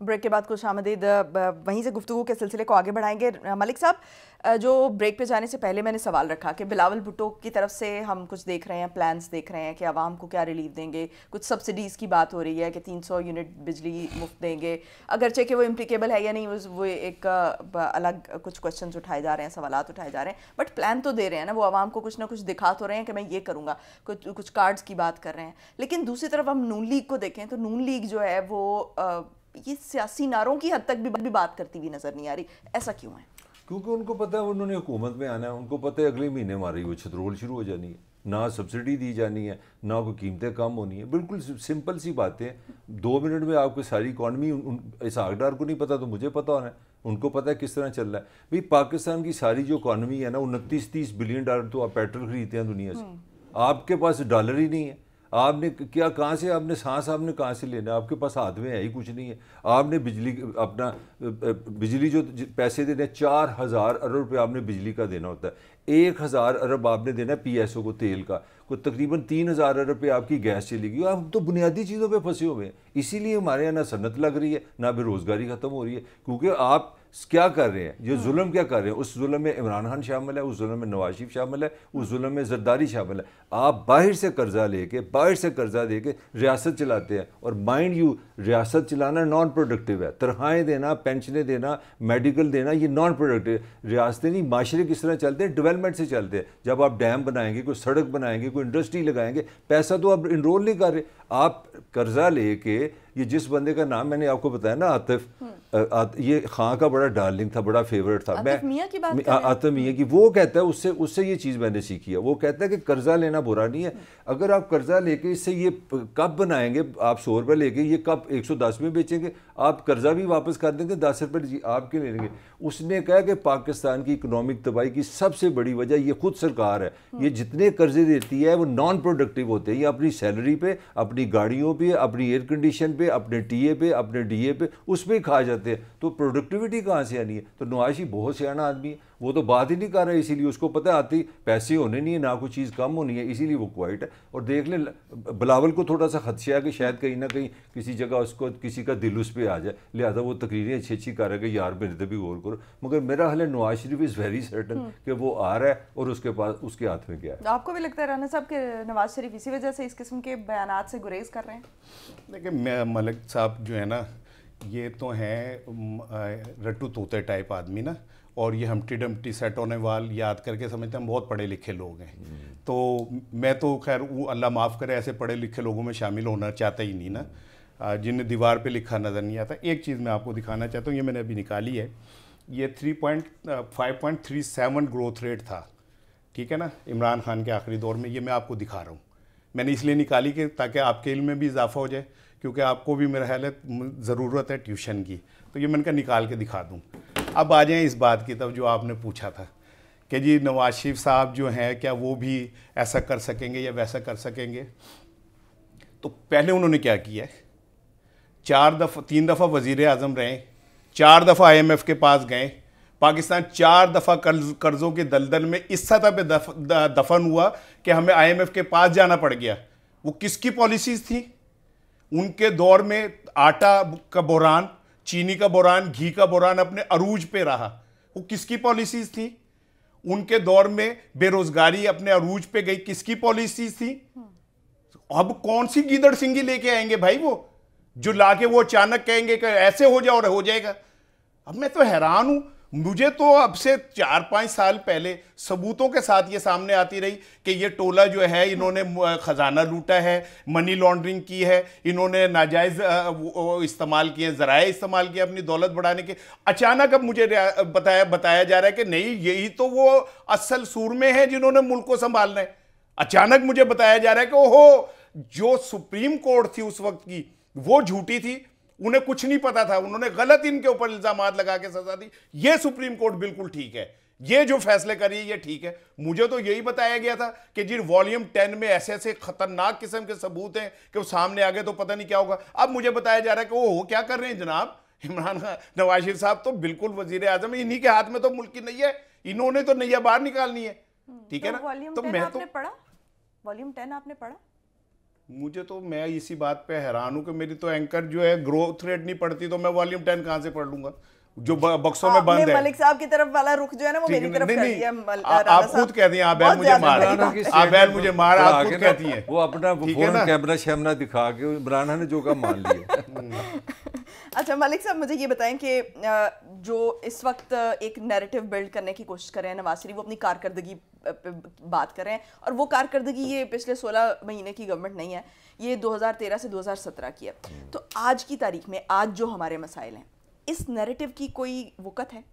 ब्रेक के बाद कुछ आमदीद वहीं से गुफ्तु के सिलसिले को आगे बढ़ाएंगे मलिक साहब जो ब्रेक पे जाने से पहले मैंने सवाल रखा कि बिलावल भुट्टो की तरफ से हम कुछ देख रहे हैं प्लान्स देख रहे हैं कि आवाम को क्या रिलीफ देंगे कुछ सब्सिडीज़ की बात हो रही है कि 300 यूनिट बिजली मुफ्त देंगे अगरचे कि वो इम्प्लीकेबल है या नहीं वो एक अलग कुछ क्वेश्चन उठाए जा रहे हैं सवाल उठाए जा रहे हैं बट प्लान तो दे रहे हैं ना वो आवाम को कुछ ना कुछ दिखा तो रहे हैं कि मैं ये करूँगा कुछ कुछ कार्ड्स की बात कर रहे हैं लेकिन दूसरी तरफ हम नून लीग को देखें तो नून लीग जो है वो ये सियासी नारों की हद तक भी, भी बात करती हुई नजर नहीं आ रही ऐसा क्यों है क्योंकि उनको पता है उन्होंने हुकूमत में आना है उनको पता है अगले महीने हमारी वो छतरोल शुरू हो जानी है ना सब्सिडी दी जानी है ना कोई कीमतें कम होनी है बिल्कुल सिंपल सी बातें दो मिनट में आपको सारी इकॉनमी इस आगडार को नहीं पता तो मुझे पता होना है उनको पता है किस तरह चल रहा है भाई पाकिस्तान की सारी जो इकॉनमी है ना उनतीस तीस बिलियन डॉलर तो आप पेट्रोल खरीदते हैं दुनिया से हम्म। आपके पास डॉलर ही नहीं है आपने क्या कहाँ से आपने सांस आपने कहाँ से लेना आपके पास हाथ में है ही कुछ नहीं है आपने बिजली अपना बिजली जो पैसे देने चार हज़ार अरब रुपये आपने बिजली का देना होता है एक हज़ार अरब आपने देना है पीएसओ को तेल का को तकरीबन तीन हज़ार अरब रुपये आपकी गैस चली गई आप तो बुनियादी चीज़ों पर फंसे हुए हैं इसीलिए हमारे यहाँ ना सन्नत लग रही है ना बेरोज़गारी ख़त्म हो रही है क्योंकि आप क्या कर रहे हैं ये हाँ। जुल्म क्या कर रहे हैं उस जुल्म में इमरान खान शामिल है उस जुल्म में नवाज शरीफ शामिल है उस जुल्म में जरदारी शामिल है आप बाहर से कर्जा लेके बाहर से कर्जा दे के रियासत चलाते हैं और माइंड यू रियासत चलाना नॉन प्रोडक्टिव है तरहाएँ देना पेंशनें देना मेडिकल देना ये नॉन प्रोडक्टिव रियासतें नहीं माशरे किस तरह चलते हैं डेवलपमेंट से चलते हैं जब आप डैम बनाएंगे कोई सड़क बनाएंगे कोई इंडस्ट्री लगाएंगे पैसा तो आप इनरोल नहीं कर रहे आप कर्जा लेके ये जिस बंदे का नाम मैंने आपको बताया ना आतिफ हम्म। आ, ये खां का बड़ा डार्लिंग था बड़ा फेवरेट था मैं मियाँ आतिफ मियाँ की वो कहता है उससे उससे ये चीज़ मैंने सीखी है वो कहता है कि कर्जा लेना बुरा नहीं है हम्म। अगर आप कर्जा लेके इससे ये कब बनाएंगे आप सौ रुपये लेके ये कब एक सौ दस में बेचेंगे आप कर्जा भी वापस कर देंगे दस रुपये जी आपके ले लेंगे उसने कहा कि पाकिस्तान की इकोनॉमिक तबाही की सबसे बड़ी वजह ये खुद सरकार है ये हम्म। जितने कर्जे देती है वो नॉन प्रोडक्टिव होते हैं ये अपनी सैलरी पे अपनी गाड़ियों पे अपनी एयर कंडीशन पे अपने टीए पे अपने डीए पे उस पर ही खा जाते हैं तो प्रोडक्टिविटी कहाँ से आनी है तो नुआशी बहुत सियाना आदमी है वो तो बात ही नहीं कर रहा है इसीलिए उसको पता है आती पैसे होने नहीं है ना कोई चीज़ कम होनी है इसीलिए वो क्वाइट है और देख ले बिलावल को थोड़ा सा खदशा है कि शायद कहीं ना कहीं किसी जगह उसको किसी का दिल उस पर आ जाए लिहाजा वो तकरीरें अच्छी अच्छी कर रहा है कि यार मेरे तो भी गौर करो मगर मेरा हल Nawaz Sharif is very certain कि वो आ रहा है और उसके पास उसके हाथ में क्या है तो आपको भी लगता है राना साहब के नवाज शरीफ इसी वजह से इस किस्म के बयान से गुरेज कर रहे हैं देखिए मलिक साहब जो है ना ये तो हैं रट्टू तोते टाइप आदमी ना और ये हम टी होने वाल याद करके समझते हैं हम बहुत पढ़े लिखे लोग हैं हम्म। तो मैं तो खैर वो अल्लाह माफ़ करे ऐसे पढ़े लिखे लोगों में शामिल होना चाहता ही नहीं ना जिन्हें दीवार पे लिखा नज़र नहीं आता एक चीज़ मैं आपको दिखाना चाहता हूँ ये मैंने अभी निकाली है ये three point five point three seven growth rate था ठीक है ना इमरान खान के आखिरी दौर में ये मैं आपको दिखा रहा हूँ मैंने इसलिए निकाली कि ताकि आपके इल में भी इजाफा हो जाए क्योंकि आपको भी मेरा ख्याल है ज़रूरत है ट्यूशन की तो ये मैंने कहा निकाल के दिखा दूँ अब आ जाएं इस बात की तरफ जो आपने पूछा था कि जी नवाज शरीफ साहब जो हैं क्या वो भी ऐसा कर सकेंगे या वैसा कर सकेंगे तो पहले उन्होंने क्या किया है चार दफ़ा तीन दफ़ा वज़ी अजम रहे चार दफ़ा एफ़ के पास गए पाकिस्तान चार दफ़ा कर्ज कर्ज़ों के दलदल में इस सतह पर दफ, द, दफन हुआ कि हमें आईएमएफ के पास जाना पड़ गया वो किसकी पॉलिसीज़ थी उनके दौर में आटा का बहरान चीनी का बुरान घी का बुरान अपने अरूज पे रहा वो किसकी पॉलिसीज थी उनके दौर में बेरोजगारी अपने अरूज पे गई किसकी पॉलिसीज थी अब कौन सी गीदड़ सिंगी लेके आएंगे भाई वो जो लाके वो अचानक कहेंगे कि ऐसे हो जाओ और हो जाएगा अब मैं तो हैरान हूं मुझे तो अब से चार पांच साल पहले सबूतों के साथ ये सामने आती रही कि ये टोला जो है इन्होंने ख़जाना लूटा है मनी लॉन्ड्रिंग की है इन्होंने नाजायज़ इस्तेमाल किए ज़राए इस्तेमाल किए अपनी दौलत बढ़ाने के अचानक अब मुझे बताया बताया जा रहा है कि नहीं यही तो वो असल सूर में है जिन्होंने मुल्क को संभालना है अचानक मुझे बताया जा रहा है कि ओहो जो सुप्रीम कोर्ट थी उस वक्त की वो झूठी थी उन्हें कुछ नहीं पता था उन्होंने गलत इनके ऊपर इल्जाम लगा के सजा दी ये सुप्रीम कोर्ट बिल्कुल ठीक है ये जो फैसले करिए ये ठीक है मुझे तो यही बताया गया था कि जी वॉल्यूम टेन में ऐसे ऐसे खतरनाक किस्म के सबूत हैं कि वो सामने आ गए तो पता नहीं क्या होगा अब मुझे बताया जा रहा है कि वो हो क्या कर रहे हैं जनाब इमरान खान नवाज शरीफ साहब तो बिल्कुल वजीर आजम इन्हीं के हाथ में तो मुल्क की नहीं है इन्होंने तो नैया बाहर निकालनी है हम्म, ठीक तो है ना तो मैं तो पढ़ा वॉल्यूम टेन आपने पढ़ा मुझे तो मैं इसी बात पे हैरान हूँ कि मेरी तो एंकर जो है ग्रोथ रेट नहीं पड़ती तो मैं वॉल्यूम टेन कहाँ से पढ़ लूँगा जो बक्सों में बंद है मलिक साहब की तरफ वाला रुख जो है ना वो मेरी तरफ नहीं, नहीं, आप खुद कह दिए आबैल मुझे मार आबैल मुझे मार आप खुद कहती हैं वो अपना फोन कैमरा शैमरा दिखा के इमरान ने जो का मान लिया अच्छा मलिक साहब मुझे ये बताएं कि जो इस वक्त एक नैरेटिव बिल्ड करने की कोशिश कर रहे हैं नवाज शरीफ वो अपनी कारकर्दगी बात कर रहे हैं और वो कारकर्दगी ये पिछले 16 महीने की गवर्नमेंट नहीं है ये 2013 से 2017 की है तो आज की तारीख में आज जो हमारे मसाइल हैं इस नैरेटिव की कोई वक़त है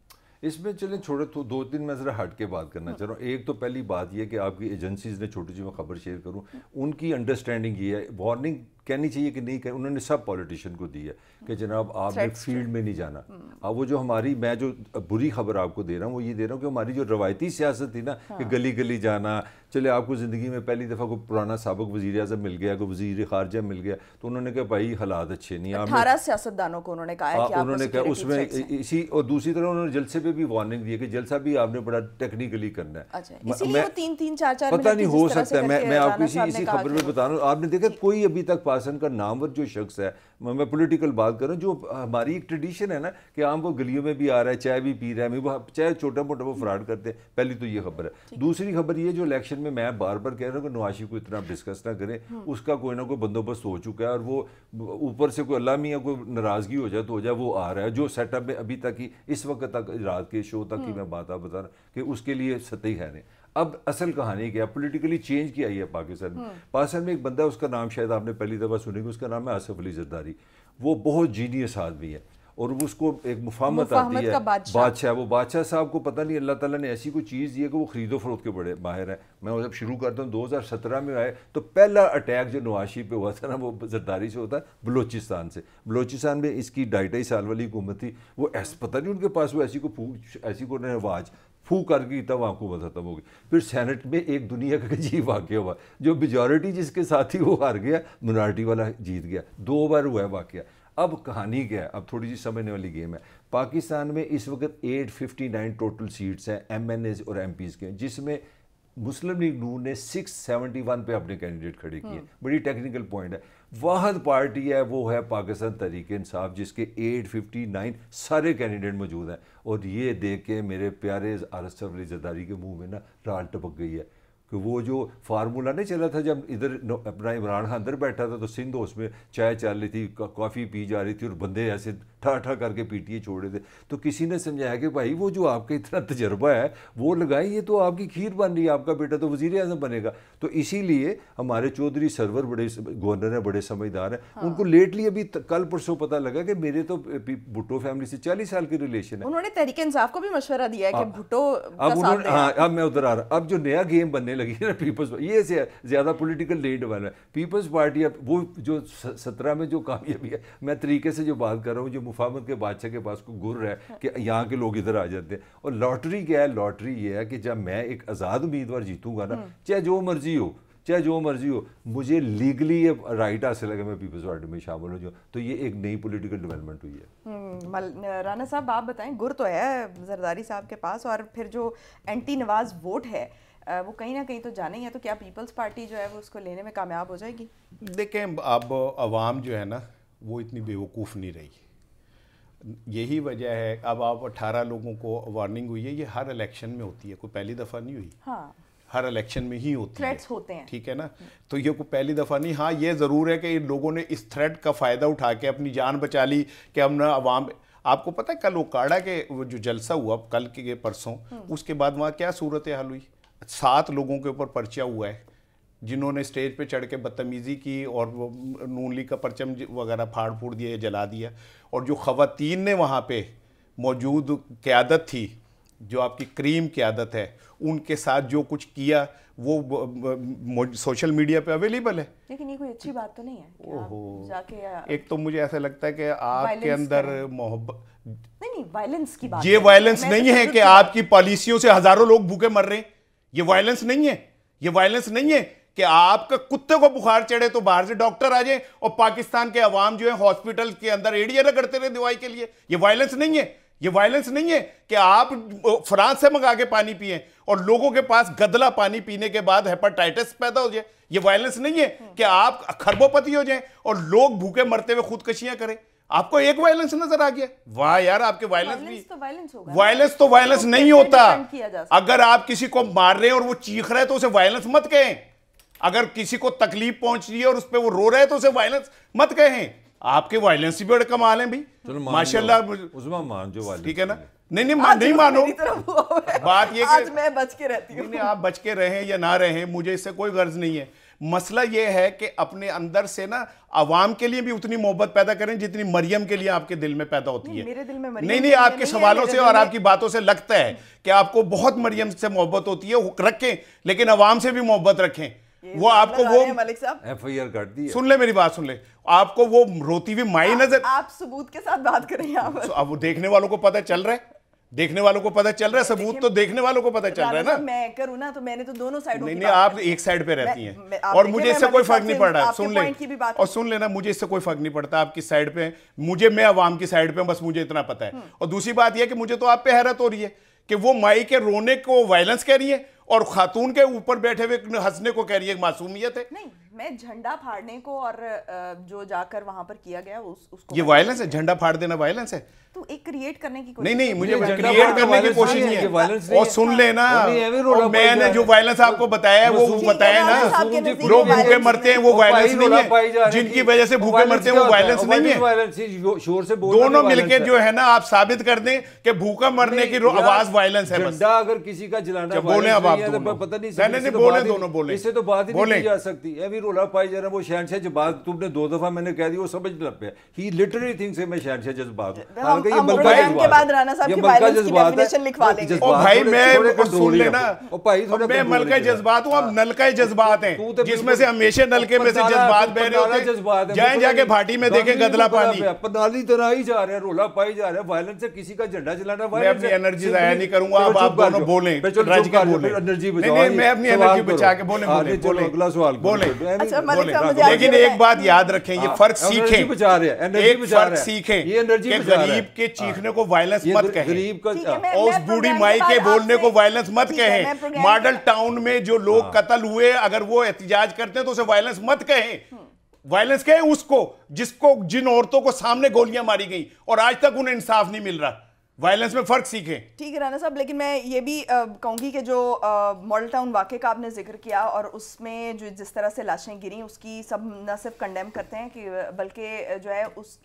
इसमें चलें छोटे तो दो तीन मैं ज़रा हट के बात करना हाँ। चाह रहा हूँ एक तो पहली बात यह कि आपकी एजेंसीज ने छोटी सी मैं खबर शेयर करूँ हाँ। उनकी अंडरस्टैंडिंग ये है वार्निंग कहनी चाहिए कि नहीं कह उन्होंने सब पॉलिटिशियन को दी है कि जनाब आप फील्ड में नहीं जाना hmm. अब वो जो हमारी मैं जो बुरी खबर आपको दे रहा हूँ वो ये दे रहा हूँ कि हमारी जो रवायती सियासत थी ना हाँ। कि गली गली जाना चले आपको ज़िंदगी में पहली दफ़ा कोई पुराना सबक वजीर अजम मिल गया कोई वजीर खारजा मिल गया तो उन्होंने कहा भाई हालात अच्छे नहीं अठारह सियासतदानों को उन्होंने कहा हाँ, उन्होंने कहा उसमें इसी और दूसरी तरह उन्होंने जलसे पे भी वार्निंग दी है कि जलसा भी आपने बड़ा टेक्निकली करना है अच्छा, तीन तीन चार चार पता नहीं हो सकता है मैं आपको इसी खबर में बता रहा हूँ आपने देखा कोई अभी तक हसन का नामवर जो शख्स है मैं पॉलिटिकल बात कर रहा हूँ जो हमारी एक ट्रेडिशन है ना कि आम वो गलियों में भी आ रहा है चाय भी पी रहा है वो चाहे छोटा मोटा वो फ्रॉड करते हैं पहली तो ये खबर है दूसरी खबर ये जो इलेक्शन में मैं बार बार कह रहा हूँ कि नवाशी को इतना डिस्कस ना करें हम्म। उसका कोई ना कोई बंदोबस्त हो चुका है और वो ऊपर से कोई अल्लाह मियाँ कोई नाराज़गी हो जाए तो हो जाए वो आ रहा है जो सेटअप में अभी तक ही इस वक्त तक रात के शो तक की हम्म। मैं बात बता रहा हूँ कि उसके लिए सतही है अब असल कहानी क्या पॉलिटिकली चेंज किया है पाकिस्तान में हम्म। पाकिस्तान में एक बंदा उसका नाम शायद आपने पहली दफ़ा सुनेंगे उसका नाम है आसफ अली जरदारी वो बहुत जीनियस आदमी है और उसको एक मुफामत आती है बादशाह वो बादशाह साहब को पता नहीं अल्लाह ताला ने ऐसी कोई चीज़ दी है कि वो ख़रीदो फरोख के बड़े माहिर हैं मैं जब शुरू करता हूँ 2017 में आए तो पहला अटैक जो नवाशी पे हुआ था ना वो जरदारी से होता है बलोचिस्तान से बलोचिस्तान में इसकी ढाई ढाई साल वाली हुकूमत थी वो ऐसा पता नहीं उनके पास वो ऐसी को फूक ऐसी को आवाज़ फू कर की तब आपको खत्म होगी फिर सेनेट में एक दुनिया का अजीब वाक्य हुआ जो मेजॉरिटी जिसके साथ ही वो हार गया मिनॉरिटी वाला जीत गया दो बार हुआ है वाक्य अब कहानी क्या है अब थोड़ी सी समझने वाली गेम है पाकिस्तान में इस वक्त 859 टोटल सीट्स हैं एज और पीज़ के जिसमें मुस्लिम लीग नून ने 671 पे अपने कैंडिडेट खड़े किए बड़ी टेक्निकल पॉइंट है वाहद पार्टी है वो है पाकिस्तान तरीके इंसाफ जिसके 859 सारे कैंडिडेट मौजूद हैं और ये देख के मेरे प्यारे आरसफ अली जदारी के मुंह में ना राल टपक गई है कि वो जो फार्मूला नहीं चला था जब इधर अपना इमरान खान अंदर बैठा था तो सिंध उसमें चाय चल रही थी कॉफ़ी पी जा रही थी और बंदे ऐसे ठा ठा करके पीटिए छोड़े थे तो किसी ने समझाया कि भाई वो जो आपका इतना तजर्बा है वो लगाए ये तो आपकी खीर बन रही है आपका बेटा तो वजीर अजम बनेगा तो इसीलिए हमारे चौधरी सरवर बड़े गवर्नर हैं बड़े समझदार हैं हाँ। उनको लेटली अभी कल परसों पता लगा कि मेरे तो भुट्टो फैमिली से चालीस साल की रिलेशन है उन्होंने तहरीक इंसाफ को भी मशवरा दिया है कि भुट्टो अब उन्होंने हाँ अब मैं उधर आ रहा अब जो नया गेम बनने लगी है ना पीपल्स ये ज़्यादा पोलिटिकल लेट वाला है पीपल्स पार्टी अब वो जो सत्रह में जो कामयाबी है मैं तरीके से जो बात कर रहा हूँ जो मुफामत के बादशाह के पास कोई गुर है कि यहाँ के लोग इधर आ जाते हैं और लॉटरी क्या है लॉटरी ये है कि जब मैं एक आज़ाद उम्मीदवार जीतूंगा ना हम्म। चाहे जो मर्जी हो चाहे जो मर्जी हो मुझे लीगली ये राइट हासिल है कि मैं पीपल्स पार्टी में शामिल हो जाऊँ तो ये एक नई पॉलिटिकल डेवलपमेंट हुई है हम्म, राना साहब आप बताएं गुर तो है जरदारी साहब के पास और फिर जो एंटी नवाज वोट है वो कहीं ना कहीं तो जाना ही है तो क्या पीपल्स पार्टी जो है वो उसको लेने में कामयाब हो जाएगी देखें अब आवाम जो है ना वो इतनी बेवकूफ़ नहीं रही यही वजह है अब आप 18 लोगों को वार्निंग हुई है ये हर इलेक्शन में होती है कोई पहली दफ़ा नहीं हुई हाँ। हर इलेक्शन में ही होती है होते हैं ठीक है ना हम्म। तो ये कोई पहली दफ़ा नहीं हाँ ये ज़रूर है कि इन लोगों ने इस थ्रेड का फ़ायदा उठा के अपनी जान बचा ली कि हम ना अवाम आपको पता है कल ओकाड़ा के जो जलसा हुआ कल के परसों हम्म। उसके बाद वहाँ क्या सूरत हाल हुई सात लोगों के ऊपर पर्चा हुआ है जिन्होंने स्टेज पे चढ़ के बदतमीज़ी की और वो नून लीग का परचम वगैरह फाड़ फूड़ दिया जला दिया और जो ख़वातीन ने वहाँ पे मौजूद क़्यादत थी जो आपकी क्रीम क़्यादत है उनके साथ जो कुछ किया वो सोशल मीडिया पे अवेलेबल है लेकिन ये कोई अच्छी बात तो नहीं है ओहो जाके एक तो मुझे ऐसा लगता है कि आपके अंदर मोहब्बत नहीं नहीं वायलेंस की बात ये वायलेंस नहीं है तो कि आपकी पॉलिसियों से हज़ारों लोग भूखे मर रहे हैं ये वायलेंस नहीं है ये वायलेंस नहीं है कि आपका कुत्ते को बुखार चढ़े तो बाहर से डॉक्टर आ जाए और पाकिस्तान के अवाम जो है हॉस्पिटल के अंदर एडिया रगड़ते रहे दवाई के लिए ये वायलेंस नहीं है ये वायलेंस नहीं है कि आप फ्रांस से मंगा के पानी पिए और लोगों के पास गदला पानी पीने के बाद हेपाटाइटिस पैदा हो जाए ये वायलेंस नहीं है कि आप खरबोपति हो जाए और लोग भूखे मरते हुए खुदकशियां करें आपको एक वायलेंस नजर आ गया वाह यार आपके वायलेंस भी वायलेंस तो वायलेंस तो वायलेंस नहीं होता अगर आप किसी को मार रहे हैं और वो चीख रहे हैं तो उसे वायलेंस मत कहें अगर किसी को तकलीफ पहुंच रही है और उस पर वो रो रहे हैं तो उसे वायलेंस मत कहें आपके वायलेंस भी बड़े कमाल है भाई माशाला उसमें मान जो ठीक है ना नहीं नहीं मान नहीं मानो बात ये आज मैं बच के रहती हूँ आप बच के रहें या ना रहें मुझे इससे कोई गर्ज नहीं है मसला ये है कि अपने अंदर से ना आवाम के लिए भी उतनी मोहब्बत पैदा करें जितनी मरियम के लिए आपके दिल में पैदा होती है मेरे दिल में मरियम नहीं नहीं आपके सवालों से और आपकी बातों से लगता है कि आपको बहुत मरियम से मोहब्बत होती है रखें लेकिन आवाम से भी मोहब्बत रखें वो आपको वो मलिक साहब एफआईआर कर दी सुन ले मेरी बात सुन ले आपको वो रोती हुई माई नजर आप सबूत के साथ बात करें आप अब देखने वालों को पता चल रहा है देखने वालों को पता चल रहा है सबूत तो देखने वालों को पता चल रहा है ना मैं करूँ ना तो मैंने तो दोनों साइड नहीं नहीं आप एक साइड पे रहती हैं और मुझे इससे कोई फर्क नहीं पड़ रहा सुन ले और सुन लेना मुझे इससे कोई फर्क नहीं पड़ता आप किस साइड पे मुझे मैं अवाम की साइड पे बस मुझे इतना पता है हम्म। और दूसरी बात यह कि मुझे तो आप पे हैरत हो रही है कि वो माई के रोने को वायलेंस कह रही है और खातून के ऊपर बैठे हुए हंसने को कह रही है मासूमियत है नहीं मैं झंडा फाड़ने को और जो जाकर वहां पर किया गया उस, उसको ये वायलेंस है झंडा फाड़ देना वायलेंस है तो एक क्रिएट करने की नहीं नहीं मुझे क्रिएट करने की कोशिश नहीं है और सुन हाँ, लेना मैंने जो वायलेंस आपको बताया वो बताया ना जो भूखे मरते हैं वो वायलेंस नहीं है जिनकी वजह से भूखे मरते हैं वो वायलेंस नहीं है शोर से दोनों मिलकर जो है ना आप साबित कर दें कि भूखा मरने की आवाज वायलेंस है अगर किसी का जलाना बोले अब तो दोनों बोले तो बात ही जा सकती रोला पाई जा रहा तुमने दो दफा मैंने कह दी वो समझ लग पे ही है मैं शहनशाह जज्बात जज्बात है हाँ। तो जिसमें से हमेशा नलके में से जज्बात तो जाके भाटी में गदला पानी तरह ही जा रहे हैं रोला पाई जा वायलेंस से किसी का झंडा चलाना एनर्जी जाया नहीं करूंगा एनर्जी बचाओ मैं अपनी एनर्जी बचा के बोले बोले बोले अगला सवाल बोले अच्छा, मतलब लेकिन एक बात याद रखें ये हाँ, फर्क सीखें बचा रहे हैं एनर्जी बचा रहे हैं सीखें गरीब के हाँ। चीखने को वायलेंस मत तो कहें गरीब का उस तो बूढ़ी माई तो के बोलने को वायलेंस मत कहें मॉडल टाउन में जो लोग हाँ। कत्ल हुए अगर वो एहतजाज करते हैं तो उसे वायलेंस मत कहें वायलेंस हम्म। कहें उसको जिसको जिन औरतों को सामने गोलियां मारी गई और आज तक उन्हें इंसाफ नहीं मिल रहा वायलेंस में फर्क सीखें ठीक है राना साहब लेकिन मैं ये भी कहूंगी कि जो मॉडल टाउन वाक्य का आपने जिक्र किया और उसमें जो जिस तरह से लाशें गिरी उसकी सब न सिर्फ कंडेम करते हैं कि बल्कि जो है उस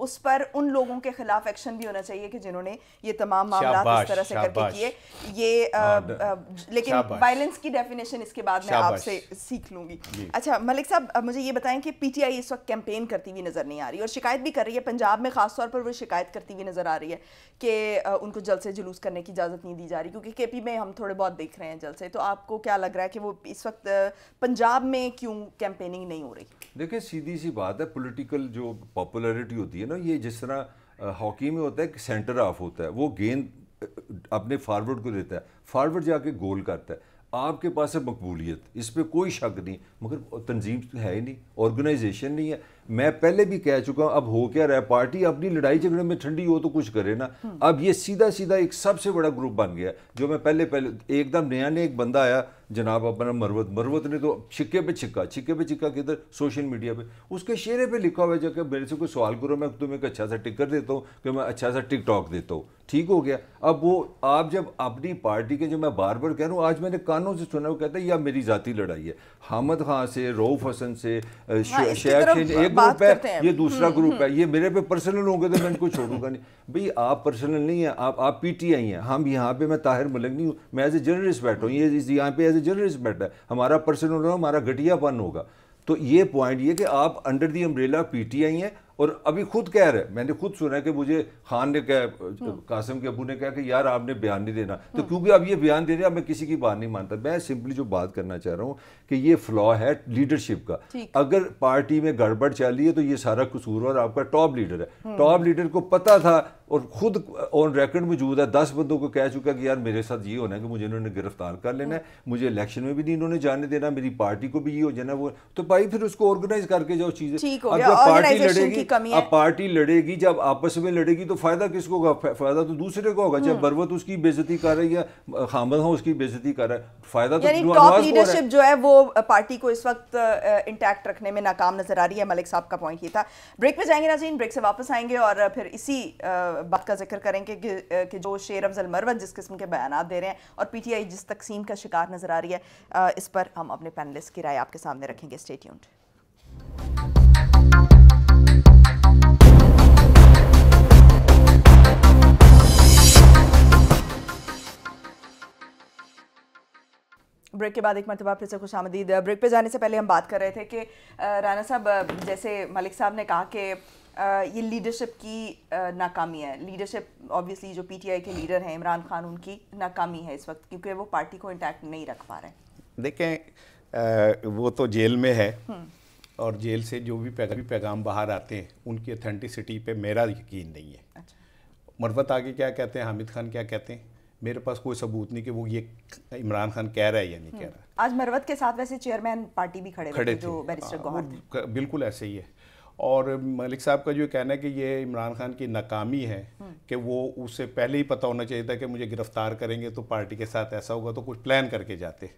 उस पर उन लोगों के खिलाफ एक्शन भी होना चाहिए कि जिन्होंने ये तमाम मामला इस तरह से करके किए ये आ, आ, हाँ, लेकिन वायलेंस की डेफिनेशन इसके बाद मैं आपसे सीख लूंगी अच्छा मलिक साहब मुझे ये बताएं कि पीटीआई इस वक्त कैंपेन करती हुई नजर नहीं आ रही और शिकायत भी कर रही है पंजाब में खासतौर पर वो शिकायत करती हुई नजर आ रही है कि उनको जल से जुलूस करने की इजाजत नहीं दी जा रही क्योंकि के में हम थोड़े बहुत देख रहे हैं जल से तो आपको क्या लग रहा है कि वो इस वक्त पंजाब में क्यों कैंपेनिंग नहीं हो रही देखिए सीधी सी बात है पॉलिटिकल जो पॉपुलैरिटी होती है ना ये जिस तरह हॉकी में होता है कि सेंटर ऑफ होता है वो गेंद अपने फारवर्ड को देता है फारवर्ड जाके गोल करता है आपके पास है मकबूलियत इस पर कोई शक नहीं मगर तंजीम तो है ही नहीं ऑर्गेनाइजेशन नहीं है मैं पहले भी कह चुका हूँ अब हो क्या रहा है पार्टी अपनी लड़ाई झगड़े में ठंडी हो तो कुछ करे ना हम्म। अब ये सीधा सीधा एक सबसे बड़ा ग्रुप बन गया जो मैं पहले पहले एकदम नया नया एक बंदा आया जनाब अपना मरवत मरवत ने तो छिक्के पे छिक्का छिक्के पे छिक्का किधर सोशल मीडिया पे उसके शेरे पे लिखा हुआ है जाकर मेरे से कोई सवाल करो मैं तुम्हें एक अच्छा सा टिकर देता हूँ कि मैं अच्छा सा टिकटॉक देता हूँ ठीक हो गया अब वो आप जब अपनी पार्टी के जो मैं बार बार कह रहा हूँ आज मैंने कानों से सुना वो कहता है यह मेरी जाती लड़ाई है हामद खां से रऊफ हसन से हाँ, शेख एक ग्रुप है ये दूसरा हम्म, ग्रुप है हम्म। ये मेरे पे पर्सनल होंगे तो मैं इनको छोड़ूंगा नहीं भाई आप पर्सनल नहीं है आप आप पीटीआई हैं हम यहाँ पे मैं ताहिर मलिक नहीं हूँ मैं एज ए जर्नलिस्ट बैठा हूँ ये यहाँ पे एज ए जर्नलिस्ट बैठा है हमारा पर्सन होगा हमारा घटियापन होगा तो ये पॉइंट ये कि आप अंडर दी अम्ब्रेला पीटीआई हैं और अभी खुद कह रहे मैंने खुद सुना है कि मुझे खान ने कह कासिम के अबू ने कहा कि यार आपने बयान नहीं देना तो क्योंकि अब ये बयान दे रहे अब मैं किसी की बात नहीं मानता मैं सिंपली जो बात करना चाह रहा हूँ कि ये फ्लॉ है लीडरशिप का अगर पार्टी में गड़बड़ चाली है तो ये सारा कसूर और आपका टॉप लीडर है टॉप लीडर को पता था और खुद ऑन रेकर्ड मौजूद है दस बंदों को कह चुका कि यार मेरे साथ ये होना है कि मुझे इन्होंने गिरफ्तार कर लेना है मुझे इलेक्शन में भी नहीं इन्होंने जाने देना मेरी पार्टी को भी ये हो जाना वो तो भाई फिर उसको ऑर्गेनाइज करके जाओ चीजें अब पार्टी लड़ेगी कमी है पार्टी लड़ेगी जब आपस में लड़ेगी तो फायदा किसको होगा फायदा तो दूसरे को होगा जब हम्म। बरवत उसकी बेजती कर रही है खामद हाँ उसकी बेजती कर रहा है फायदा तो टॉप लीडरशिप जो है वो पार्टी को इस वक्त इंटैक्ट रखने में नाकाम नजर आ रही है मलिक साहब का पॉइंट ये था ब्रेक पे जाएंगे नाजीन ब्रेक से वापस आएंगे और फिर इसी बात का जिक्र करेंगे कि जो शेर अफजल मरवत जिस किस्म के बयान दे रहे हैं और पीटीआई जिस तकसीम का शिकार नजर आ रही है इस पर हम अपने पैनलिस्ट की राय आपके सामने रखेंगे स्टेट स्टेट्यून्ड ब्रेक के बाद एक मरतबा फिर से खुश आमदीद ब्रेक पे जाने से पहले हम बात कर रहे थे कि राना साहब जैसे मलिक साहब ने कहा कि ये लीडरशिप की नाकामी है लीडरशिप ऑब्वियसली जो पीटीआई के लीडर हैं इमरान खान उनकी नाकामी है इस वक्त क्योंकि वो पार्टी को इंटैक्ट नहीं रख पा रहे देखें आ, वो तो जेल में है हम्म। और जेल से जो भी पैगाम पैगाम बाहर आते हैं उनकी अथेंटिसिटी पे मेरा यकीन नहीं है अच्छा। मरवत आगे क्या कहते हैं हामिद खान क्या कहते हैं मेरे पास कोई सबूत नहीं कि वो ये इमरान खान कह रहा है या नहीं कह हम्म। रहा आज मरवत के साथ वैसे चेयरमैन पार्टी भी खड़े खड़े थे, जो बैरिस्टर हाँ, बिल्कुल ऐसे ही है और मलिक साहब का जो कहना है कि ये इमरान खान की नाकामी है हम्म। कि वो उससे पहले ही पता होना चाहिए था कि मुझे गिरफ्तार करेंगे तो पार्टी के साथ ऐसा होगा तो कुछ प्लान करके जाते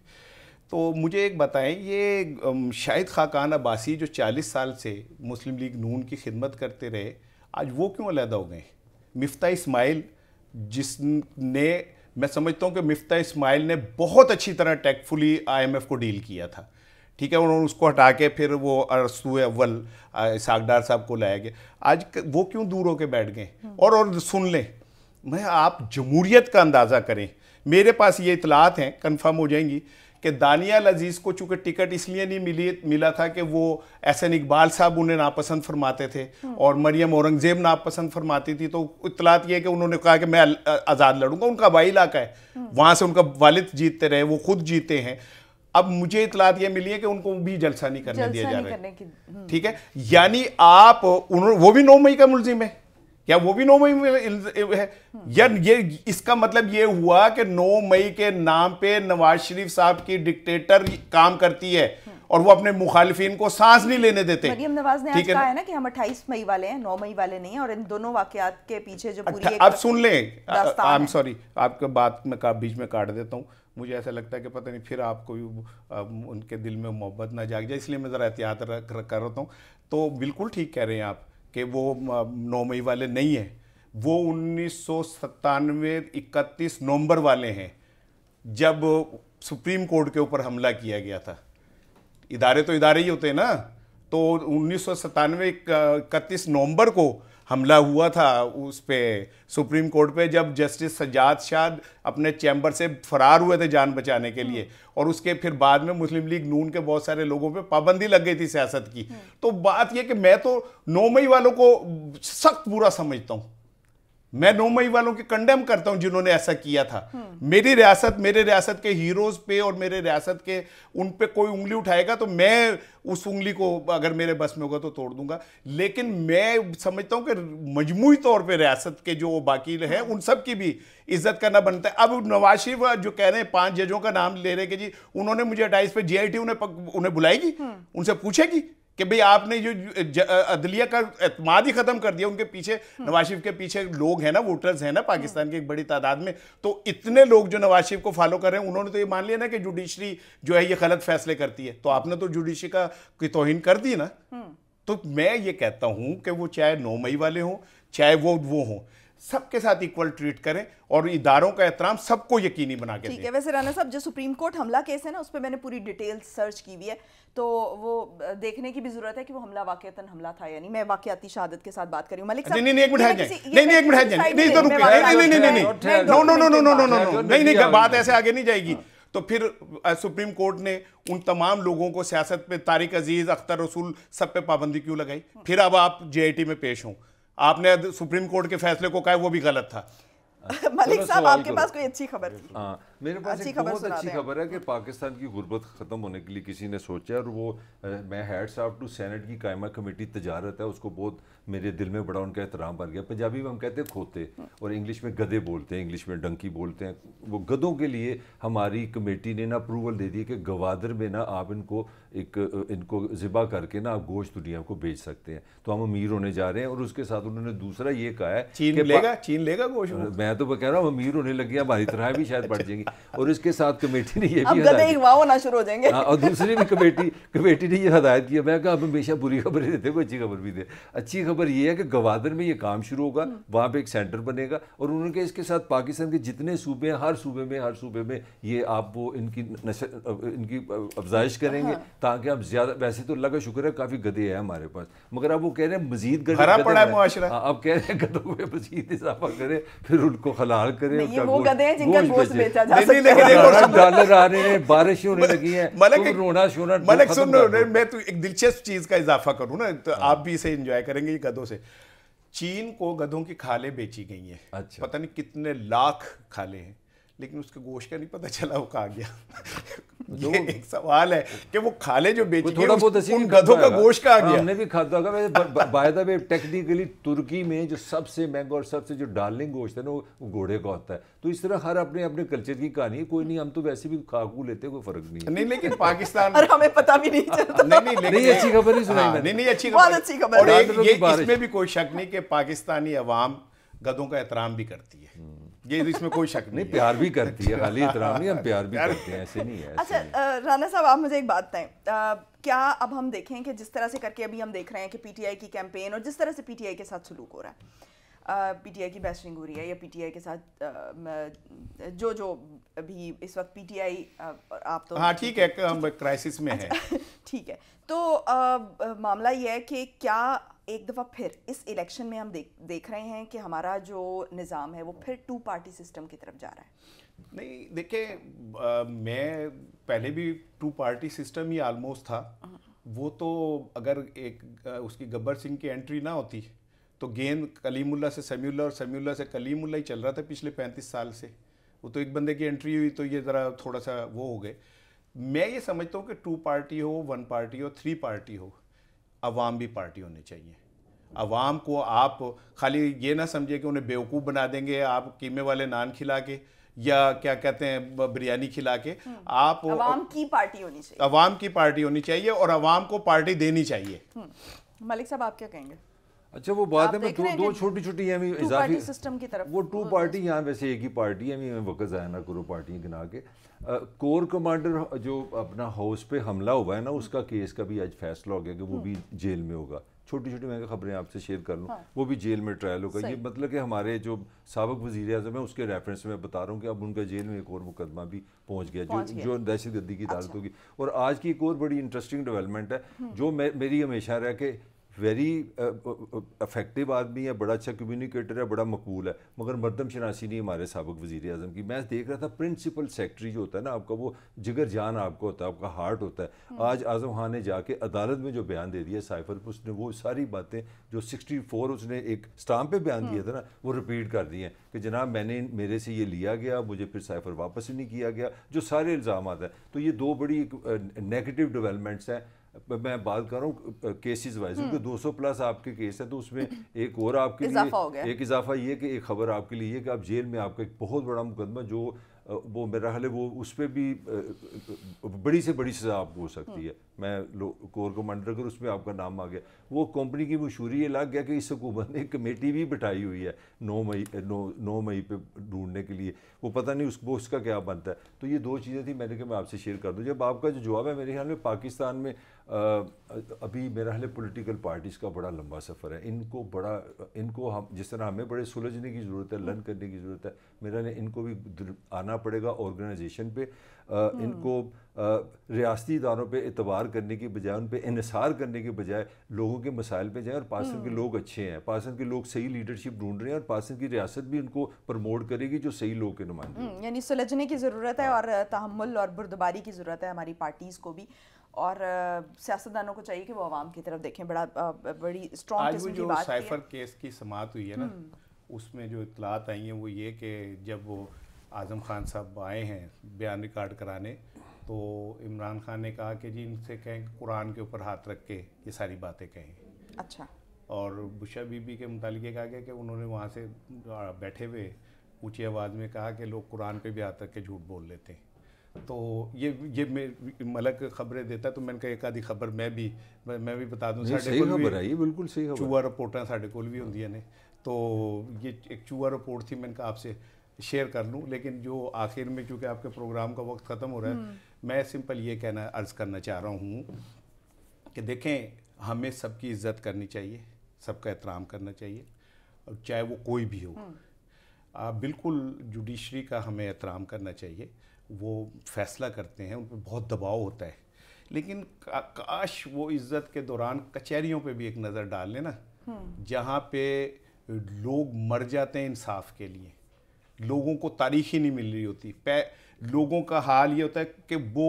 तो मुझे एक बताएं ये शाहिद खाकान अब्बासी जो 40 साल से मुस्लिम लीग नून की खिदमत करते रहे आज वो क्यों अलहदा हो गए मिफ्ता इस्माइल जिसने मैं समझता हूँ कि मिफ्ता इस्माइल ने बहुत अच्छी तरह टैक्टफुली आईएमएफ को डील किया था ठीक है उन्होंने उसको हटा के फिर वो अरसु अव्वल सागडार साहब को लाया गया आज वो क्यों दूर होकर बैठ गए और और सुन लें मैं आप जमूरीत का अंदाज़ा करें मेरे पास ये इतलात हैं कन्फर्म हो जाएंगी कि दानियाल अजीज़ को चूंकि टिकट इसलिए नहीं मिली मिला था कि वो एस एन इकबाल साहब उन्हें नापसंद फरमाते थे हाँ। और मरियम औरंगज़ेब नापसंद फरमाती थी तो इतलात यह कि उन्होंने कहा कि मैं आज़ाद लड़ूंगा उनका वाई इलाका है हाँ। वहाँ से उनका वालिद जीतते रहे वो खुद जीते हैं अब मुझे इतलात यह मिली है कि उनको भी जलसा नहीं करने दिया जा रहा है हम्म। ठीक है यानी आप उन्होंने वो भी नौ मई का मुलजिम है क्या वो भी नौ मई में है या hmm. ये इसका मतलब ये हुआ कि नौ मई के नाम पे नवाज शरीफ साहब की डिक्टेटर काम करती है hmm. और वो अपने मुखालफिन को सांस नहीं लेने देते मरियम नवाज ने आज कहा है ना कि हम 28 मई वाले हैं 9 मई वाले नहीं है और इन दोनों वाकयात के पीछे जो पूरी आप अच्छा, सुन लें आई एम सॉरी आपके बात में का, बीच में काट देता हूँ मुझे ऐसा लगता है कि पता नहीं फिर आपको उनके दिल में मोहब्बत ना जाग जाए इसलिए मैं ज़रा एहतियात कर रहता हूँ तो बिल्कुल ठीक कह रहे हैं आप कि वो नौ मई वाले नहीं हैं वो उन्नीस सौ सतानवे इकतीस नवंबर वाले हैं जब सुप्रीम कोर्ट के ऊपर हमला किया गया था इदारे तो इदारे ही होते हैं ना तो उन्नीस सौ सत्तानवे इकतीस नवंबर को हमला हुआ था उस पर सुप्रीम कोर्ट पे जब जस्टिस सजाद शाह अपने चैम्बर से फरार हुए थे जान बचाने के लिए हम्म। और उसके फिर बाद में मुस्लिम लीग नून के बहुत सारे लोगों पे पाबंदी लग गई थी सियासत की हम्म। तो बात यह कि मैं तो नौ मई वालों को सख्त बुरा समझता हूँ मैं नौ मई वालों के कंडेम करता हूं जिन्होंने ऐसा किया था मेरी रियासत मेरे रियासत के हीरोज पे और मेरे रियासत के उन पे कोई उंगली उठाएगा तो मैं उस उंगली को अगर मेरे बस में होगा तो तोड़ दूंगा लेकिन मैं समझता हूं कि मजमू तौर पे रियासत के जो बाकी हैं उन सब की भी इज्जत करना बनता है अब नवाज शरीफ जो कह रहे हैं पांच जजों का नाम ले रहे कि जी उन्होंने मुझे अटाइस पे जी उन्हें उन्हें बुलाएगी उनसे पूछेगी कि भाई आपने जो अदलिया का अतमाद ही खत्म कर दिया उनके पीछे हम्म। नवाज शरीफ के पीछे लोग हैं ना वोटर्स हैं ना हम्म। पाकिस्तान की एक बड़ी तादाद में तो इतने लोग जो नवाज शरीफ को फॉलो कर रहे हैं उन्होंने तो ये मान लिया ना कि जुडिशरी जो है ये गलत फैसले करती है तो आपने तो जुडिशरी का की तोहिन कर दी ना हम्म। तो मैं ये कहता हूं कि वो चाहे नौ मई वाले हों चाहे वो वो हों सबके साथ इक्वल ट्रीट करें और इदारों का एहतराम सबको यकीनी बना के ठीक है वैसे राना साहब जो सुप्रीम कोर्ट हमला केस है ना उस पर मैंने पूरी डिटेल सर्च की हुई है तो वो देखने की भी जरूरत है कि वो हमला वाकता हमला था यानी मैं वाकयाती शहादत के साथ बात करी मलिक नहीं नहीं एक मिनट नहीं नहीं एक मिनट नहीं तो रुके नहीं नहीं नहीं नहीं no no no no no no no नहीं नहीं बात ऐसे आगे नहीं जाएगी तो फिर सुप्रीम कोर्ट ने उन तमाम लोगों को सियासत पे तारिक अजीज अख्तर रसूल सब पे पाबंदी क्यों लगाई फिर अब आप जेआईटी में पेश हों आपने सुप्रीम कोर्ट के फैसले को कहा वो भी गलत था मलिक साहब आपके पास कोई अच्छी खबर थी हाँ, मेरे पास अच्छी खबर अच्छी खबर है कि पाकिस्तान की गुर्बत ख़त्म होने के लिए किसी ने सोचा और वो मैं हेड्स ऑफ टू सेनेट की कायमा कमेटी तजारत है उसको बहुत मेरे दिल में बड़ा उनका एहतराम भर गया पंजाबी में हम कहते हैं खोते और इंग्लिश में गधे बोलते हैं इंग्लिश में डंकी बोलते हैं वो गधों के लिए हमारी कमेटी ने ना अप्रूवल दे दी कि गवादर में ना आप इनको एक इनको ज़िबा करके ना आप गोश्त दुनिया को बेच सकते हैं तो हम अमीर होने जा रहे हैं और उसके साथ उन्होंने दूसरा ये कहा है चीन लेगा चीन लेगा गोश्त मैं तो कह रहा हूँ अमीर होने लगे हमारी तरह भी शायद बढ़ जाएंगी और इसके साथ कमेटी ने ये भी होना शुरू हो जाएंगे हाँ, और दूसरी भी कमेटी कमेटी ने ये हदायत किया मैं कहा हमेशा बुरी खबर देते कोई अच्छी खबर भी दे अच्छी खबर खबर ये है कि गवादर में ये काम शुरू होगा हम्म। वहाँ पे एक सेंटर बनेगा और उन्होंने कहा इसके साथ पाकिस्तान के जितने सूबे हैं हर सूबे में हर सूबे में ये आप वो इनकी नश इनकी अफजाइश करेंगे हाँ। ताकि आप ज़्यादा वैसे तो अल्लाह का शुक्र है काफ़ी गदे हैं हमारे पास मगर अब वो कह रहे हैं मजीद गधे आप हाँ, कह रहे हैं गदों में मजीद इजाफा करें फिर उनको हलाल करें डॉलर आ रहे हैं बारिश होने लगी है रोना शोना मैं तो एक दिलचस्प चीज़ का इजाफा करूँ ना तो हाँ। आप भी इसे इंजॉय करेंगे गधों से चीन को गधों की खाले बेची गई हैं अच्छा पता नहीं कितने लाख खाले हैं लेकिन उसके गोश्त का नहीं पता चला वो कहा गया एक सवाल है कि वो खाले जो बेच थोड़ा बहुत उन गधों का गोश का आ गया हमने भी खाता होगा वैसे बाय में टेक्निकली तुर्की में जो सबसे महंगा और सबसे जो डार्लिंग गोश्त है ना वो घोड़े का होता है तो इस तरह हर अपने अपने कल्चर की कहानी है कोई नहीं हम तो वैसे भी खाकू लेते कोई फर्क नहीं नहीं लेकिन पाकिस्तान और हमें पता भी नहीं चलता नहीं नहीं नहीं अच्छी खबर नहीं सुनाई हाँ, मैंने नहीं अच्छी खबर अच्छी खबर और तो इसमें भी कोई शक नहीं कि पाकिस्तानी अवाम गधों का एहतराम भी करती है हम्म। ये तो इसमें कोई शक नहीं, प्यार भी करती है खाली इतराम नहीं हम प्यार भी करते हैं ऐसे नहीं है अच्छा राणा साहब आप मुझे एक बात बताएं क्या अब हम देखें कि जिस तरह से करके अभी हम देख रहे हैं कि पीटीआई की कैंपेन और जिस तरह से पीटीआई के साथ सलूक हो रहा है पीटीआई की बैशनिंग हो रही है या पीटीआई के साथ जो जो अभी इस वक्त पीटीआई आप तो हाँ ठीक है क्राइसिस में अच्छा, है ठीक है तो मामला ये है कि क्या एक दफ़ा फिर इस इलेक्शन में हम देख देख रहे हैं कि हमारा जो निज़ाम है वो फिर टू पार्टी सिस्टम की तरफ जा रहा है नहीं देखिए मैं पहले भी टू पार्टी सिस्टम ही आलमोस्ट था हाँ। वो तो अगर एक उसकी गब्बर सिंह की एंट्री ना होती तो गेंद कलीमुल्ला से समीउल्ला और समीउल्ला से कलीमुल्ला ही चल रहा था पिछले पैंतीस साल से वो तो एक बंदे की एंट्री हुई तो ये ज़रा थोड़ा सा वो हो गए मैं ये समझता हूँ कि टू पार्टी हो वन पार्टी हो थ्री पार्टी हो अवाम भी पार्टी होनी चाहिए अवाम को आप खाली ये ना समझे कि उन्हें बेवकूफ़ बना देंगे आप कीमे वाले नान खिला के या क्या कहते हैं बिरयानी खिला के हम्म। आप अवाम की पार्टी होनी चाहिए अवाम की पार्टी होनी चाहिए और अवाम को पार्टी देनी चाहिए हम्म। मलिक साहब आप क्या कहेंगे अच्छा वो बात है मैं दो दो छोटी छोटी है इजाफी सिस्टम की तरफ वो टू पार्टी यहाँ वैसे एक ही पार्टी है मैं वक़्त ज़ाया ना करो पार्टियाँ गिना के कोर कमांडर जो अपना हाउस पे हमला हुआ है ना उसका केस का भी आज फैसला हो गया कि वो भी हम्म। जेल में होगा छोटी छोटी मैं खबरें आपसे शेयर कर लूँ हाँ। वो भी जेल में ट्रायल होगा ये मतलब कि हमारे जो सबक वजी अजम है उसके रेफरेंस में बता रहा हूँ कि अब उनका जेल में एक और मुकदमा भी पहुँच गया जो गया। जो दहशत गर्दी की अदालत अच्छा। होगी और आज की एक और बड़ी इंटरेस्टिंग डेवलपमेंट है हम्म। जो मे, मेरी हमेशा रहा कि very effective uh, uh, uh, आदमी है बड़ा अच्छा कम्युनिकेटर है बड़ा मकबूल है मगर मरदम शनासी नहीं हमारे सबक वजीर अजम की मैं देख रहा था प्रिंसिपल सेक्रेटरी जो होता है ना आपका वो जिगर जान आपका होता है आपका हार्ट होता है हम्म। आज आजम खान ने जाके अदालत में जो बयान दे दिया साइफर पर उसने वो सारी बातें जो सिक्सटी फोर उसने एक स्टाम पर बयान दिया हम्म। था ना वो रिपीट कर दिए हैं कि जनाब मैंने मेरे से ये लिया गया मुझे फिर साइफर वापस ही नहीं किया गया जो सारे इल्ज़ाम हैं तो ये दो बड़ी नेगेटिव डिवेलपमेंट्स हैं मैं बात कर रहा हूँ केसेस वाइज हम्म। क्योंकि 200 प्लस आपके केस है तो उसमें एक और आपके लिए एक इजाफा ये कि एक खबर आपके लिए कि आप जेल में आपका एक बहुत बड़ा मुकदमा जो वो मेरा हाल है वो उस पर भी बड़ी से बड़ी सज़ा आपको हो सकती हम्म। है मैं कोर कमांडर अगर उसमें आपका नाम आ गया वो कंपनी की मशहूरी ये लग गया कि इस हुकूमत ने कमेटी भी बिठाई हुई है नौ मई नौ नौ मई पे ढूंढने के लिए वो पता नहीं उस वो उसका क्या बनता है तो ये दो चीज़ें थी मैंने कहा मैं आपसे शेयर कर दूँ जब आपका जो जवाब है मेरे ख्याल में पाकिस्तान में अभी मेरा हाल पॉलिटिकल पार्टीज़ का बड़ा लंबा सफ़र है इनको बड़ा इनको हम जिस तरह हमें बड़े सुलझने की ज़रूरत है लर्न करने की ज़रूरत है मेरा इनको भी आना पड़ेगा ऑर्गेनाइजेशन पे हम्म। इनको रियासती इदारों पर एतबार करने की बजाय उन पर इसार करने के बजाय लोगों के मसाइल पर जाएँ और पासन के हम्म। लोग अच्छे हैं पासन के लोग सही लीडरशिप ढूंढ रहे हैं और पासन की रियासत भी उनको प्रमोट करेगी जो सही लोग के नुमाइंदे हम्म, यानी सुलझने की ज़रूरत है हाँ। और तहमुल और बुरदबारी की ज़रूरत है हमारी पार्टीज़ को भी और सियासतदानों को चाहिए कि वो आवाम की तरफ देखें बड़ा बड़ी स्ट्रॉन्ग किस्म की बात साइफर केस की समात हुई है ना हम्म। उसमें जो इतलात आई हैं वो ये कि जब वो आज़म खान साहब आए हैं बयान रिकॉर्ड कराने तो इमरान खान ने कहा कि जी इनसे कहें कुरान के ऊपर हाथ रख के ये सारी बातें कहें अच्छा और बुशा बीबी के मुतालिक कहा गया कि उन्होंने वहाँ से बैठे हुए ऊँची आवाज़ में कहा कि लोग कुरान पे भी हाथ रख के झूठ बोल लेते हैं तो ये ये मलक खबरें देता तो मैंने कहा एक आधी खबर मैं भी मैं भी बता दूँ खबर कोल है ये बिल्कुल सही खबर चूहा रिपोर्टा साढ़े को भी होंगे ने तो ये एक चूहा रिपोर्ट थी मैंने कहा आपसे शेयर कर लूँ लेकिन जो आखिर में चूँकि आपके प्रोग्राम का वक्त ख़त्म हो रहा है हम्म। मैं सिंपल ये कहना अर्ज़ करना चाह रहा हूँ कि देखें हमें सबकी इज्जत करनी चाहिए सबका एहतराम करना चाहिए और चाहे वो कोई भी हो हम्म। आ, बिल्कुल जुडिशरी का हमें एहतराम करना चाहिए वो फैसला करते हैं उन पर बहुत दबाव होता है लेकिन काश वो इज्जत के दौरान कचहरियों पे भी एक नज़र डाल लेना हम्म। जहाँ पे लोग मर जाते हैं इंसाफ के लिए लोगों को तारीख ही नहीं मिल रही होती लोगों का हाल ये होता है कि वो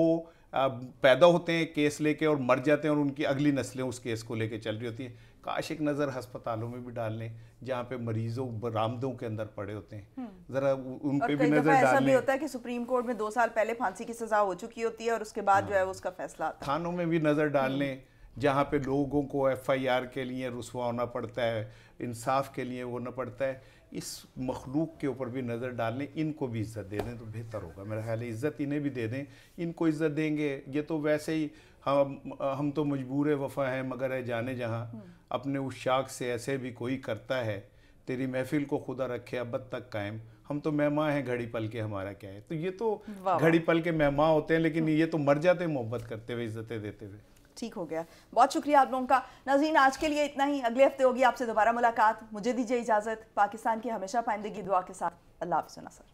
पैदा होते हैं केस लेके और मर जाते हैं और उनकी अगली नस्लें उस केस को लेके चल रही होती हैं काश एक नज़र अस्पतालों में भी डाल लें जहाँ पे मरीजों बरामदों के अंदर पड़े होते हैं हम्म। जरा उन पे भी नज़र डाल लें होता है कि सुप्रीम कोर्ट में दो साल पहले फांसी की सज़ा हो चुकी होती है और उसके बाद जो है हाँ। उसका फैसला थानों में भी नज़र डाल हम्म। लें जहाँ पे लोगों को एफआईआर के लिए रसुआ होना पड़ता है इंसाफ के लिए होना पड़ता है इस मखलूक के ऊपर भी नज़र डाल लें इनको भी इज़्ज़त दे दें तो बेहतर होगा मेरा ख्याल है इज़्ज़त इन्हें भी दे दें इनको इज़्ज़त देंगे ये तो वैसे ही हम हम तो मजबूर वफ़ा हैं मगर है जाने जहाँ हम्म। अपने उस शाख से ऐसे भी कोई करता है तेरी महफिल को खुदा रखे अब तक कायम हम तो मेहमा हैं घड़ी पल के हमारा क्या है तो ये तो घड़ी पल के मेहमा होते हैं लेकिन हम्म। ये तो मर जाते हैं मोहब्बत करते हुए इज्जतें देते हुए ठीक हो गया बहुत शुक्रिया आप लोगों का नाजीन आज के लिए इतना ही अगले हफ्ते होगी आपसे दोबारा मुलाकात मुझे दीजिए इजाज़त पाकिस्तान की हमेशा पाइंदगी दुआ के साथ अल्लाह सुना सर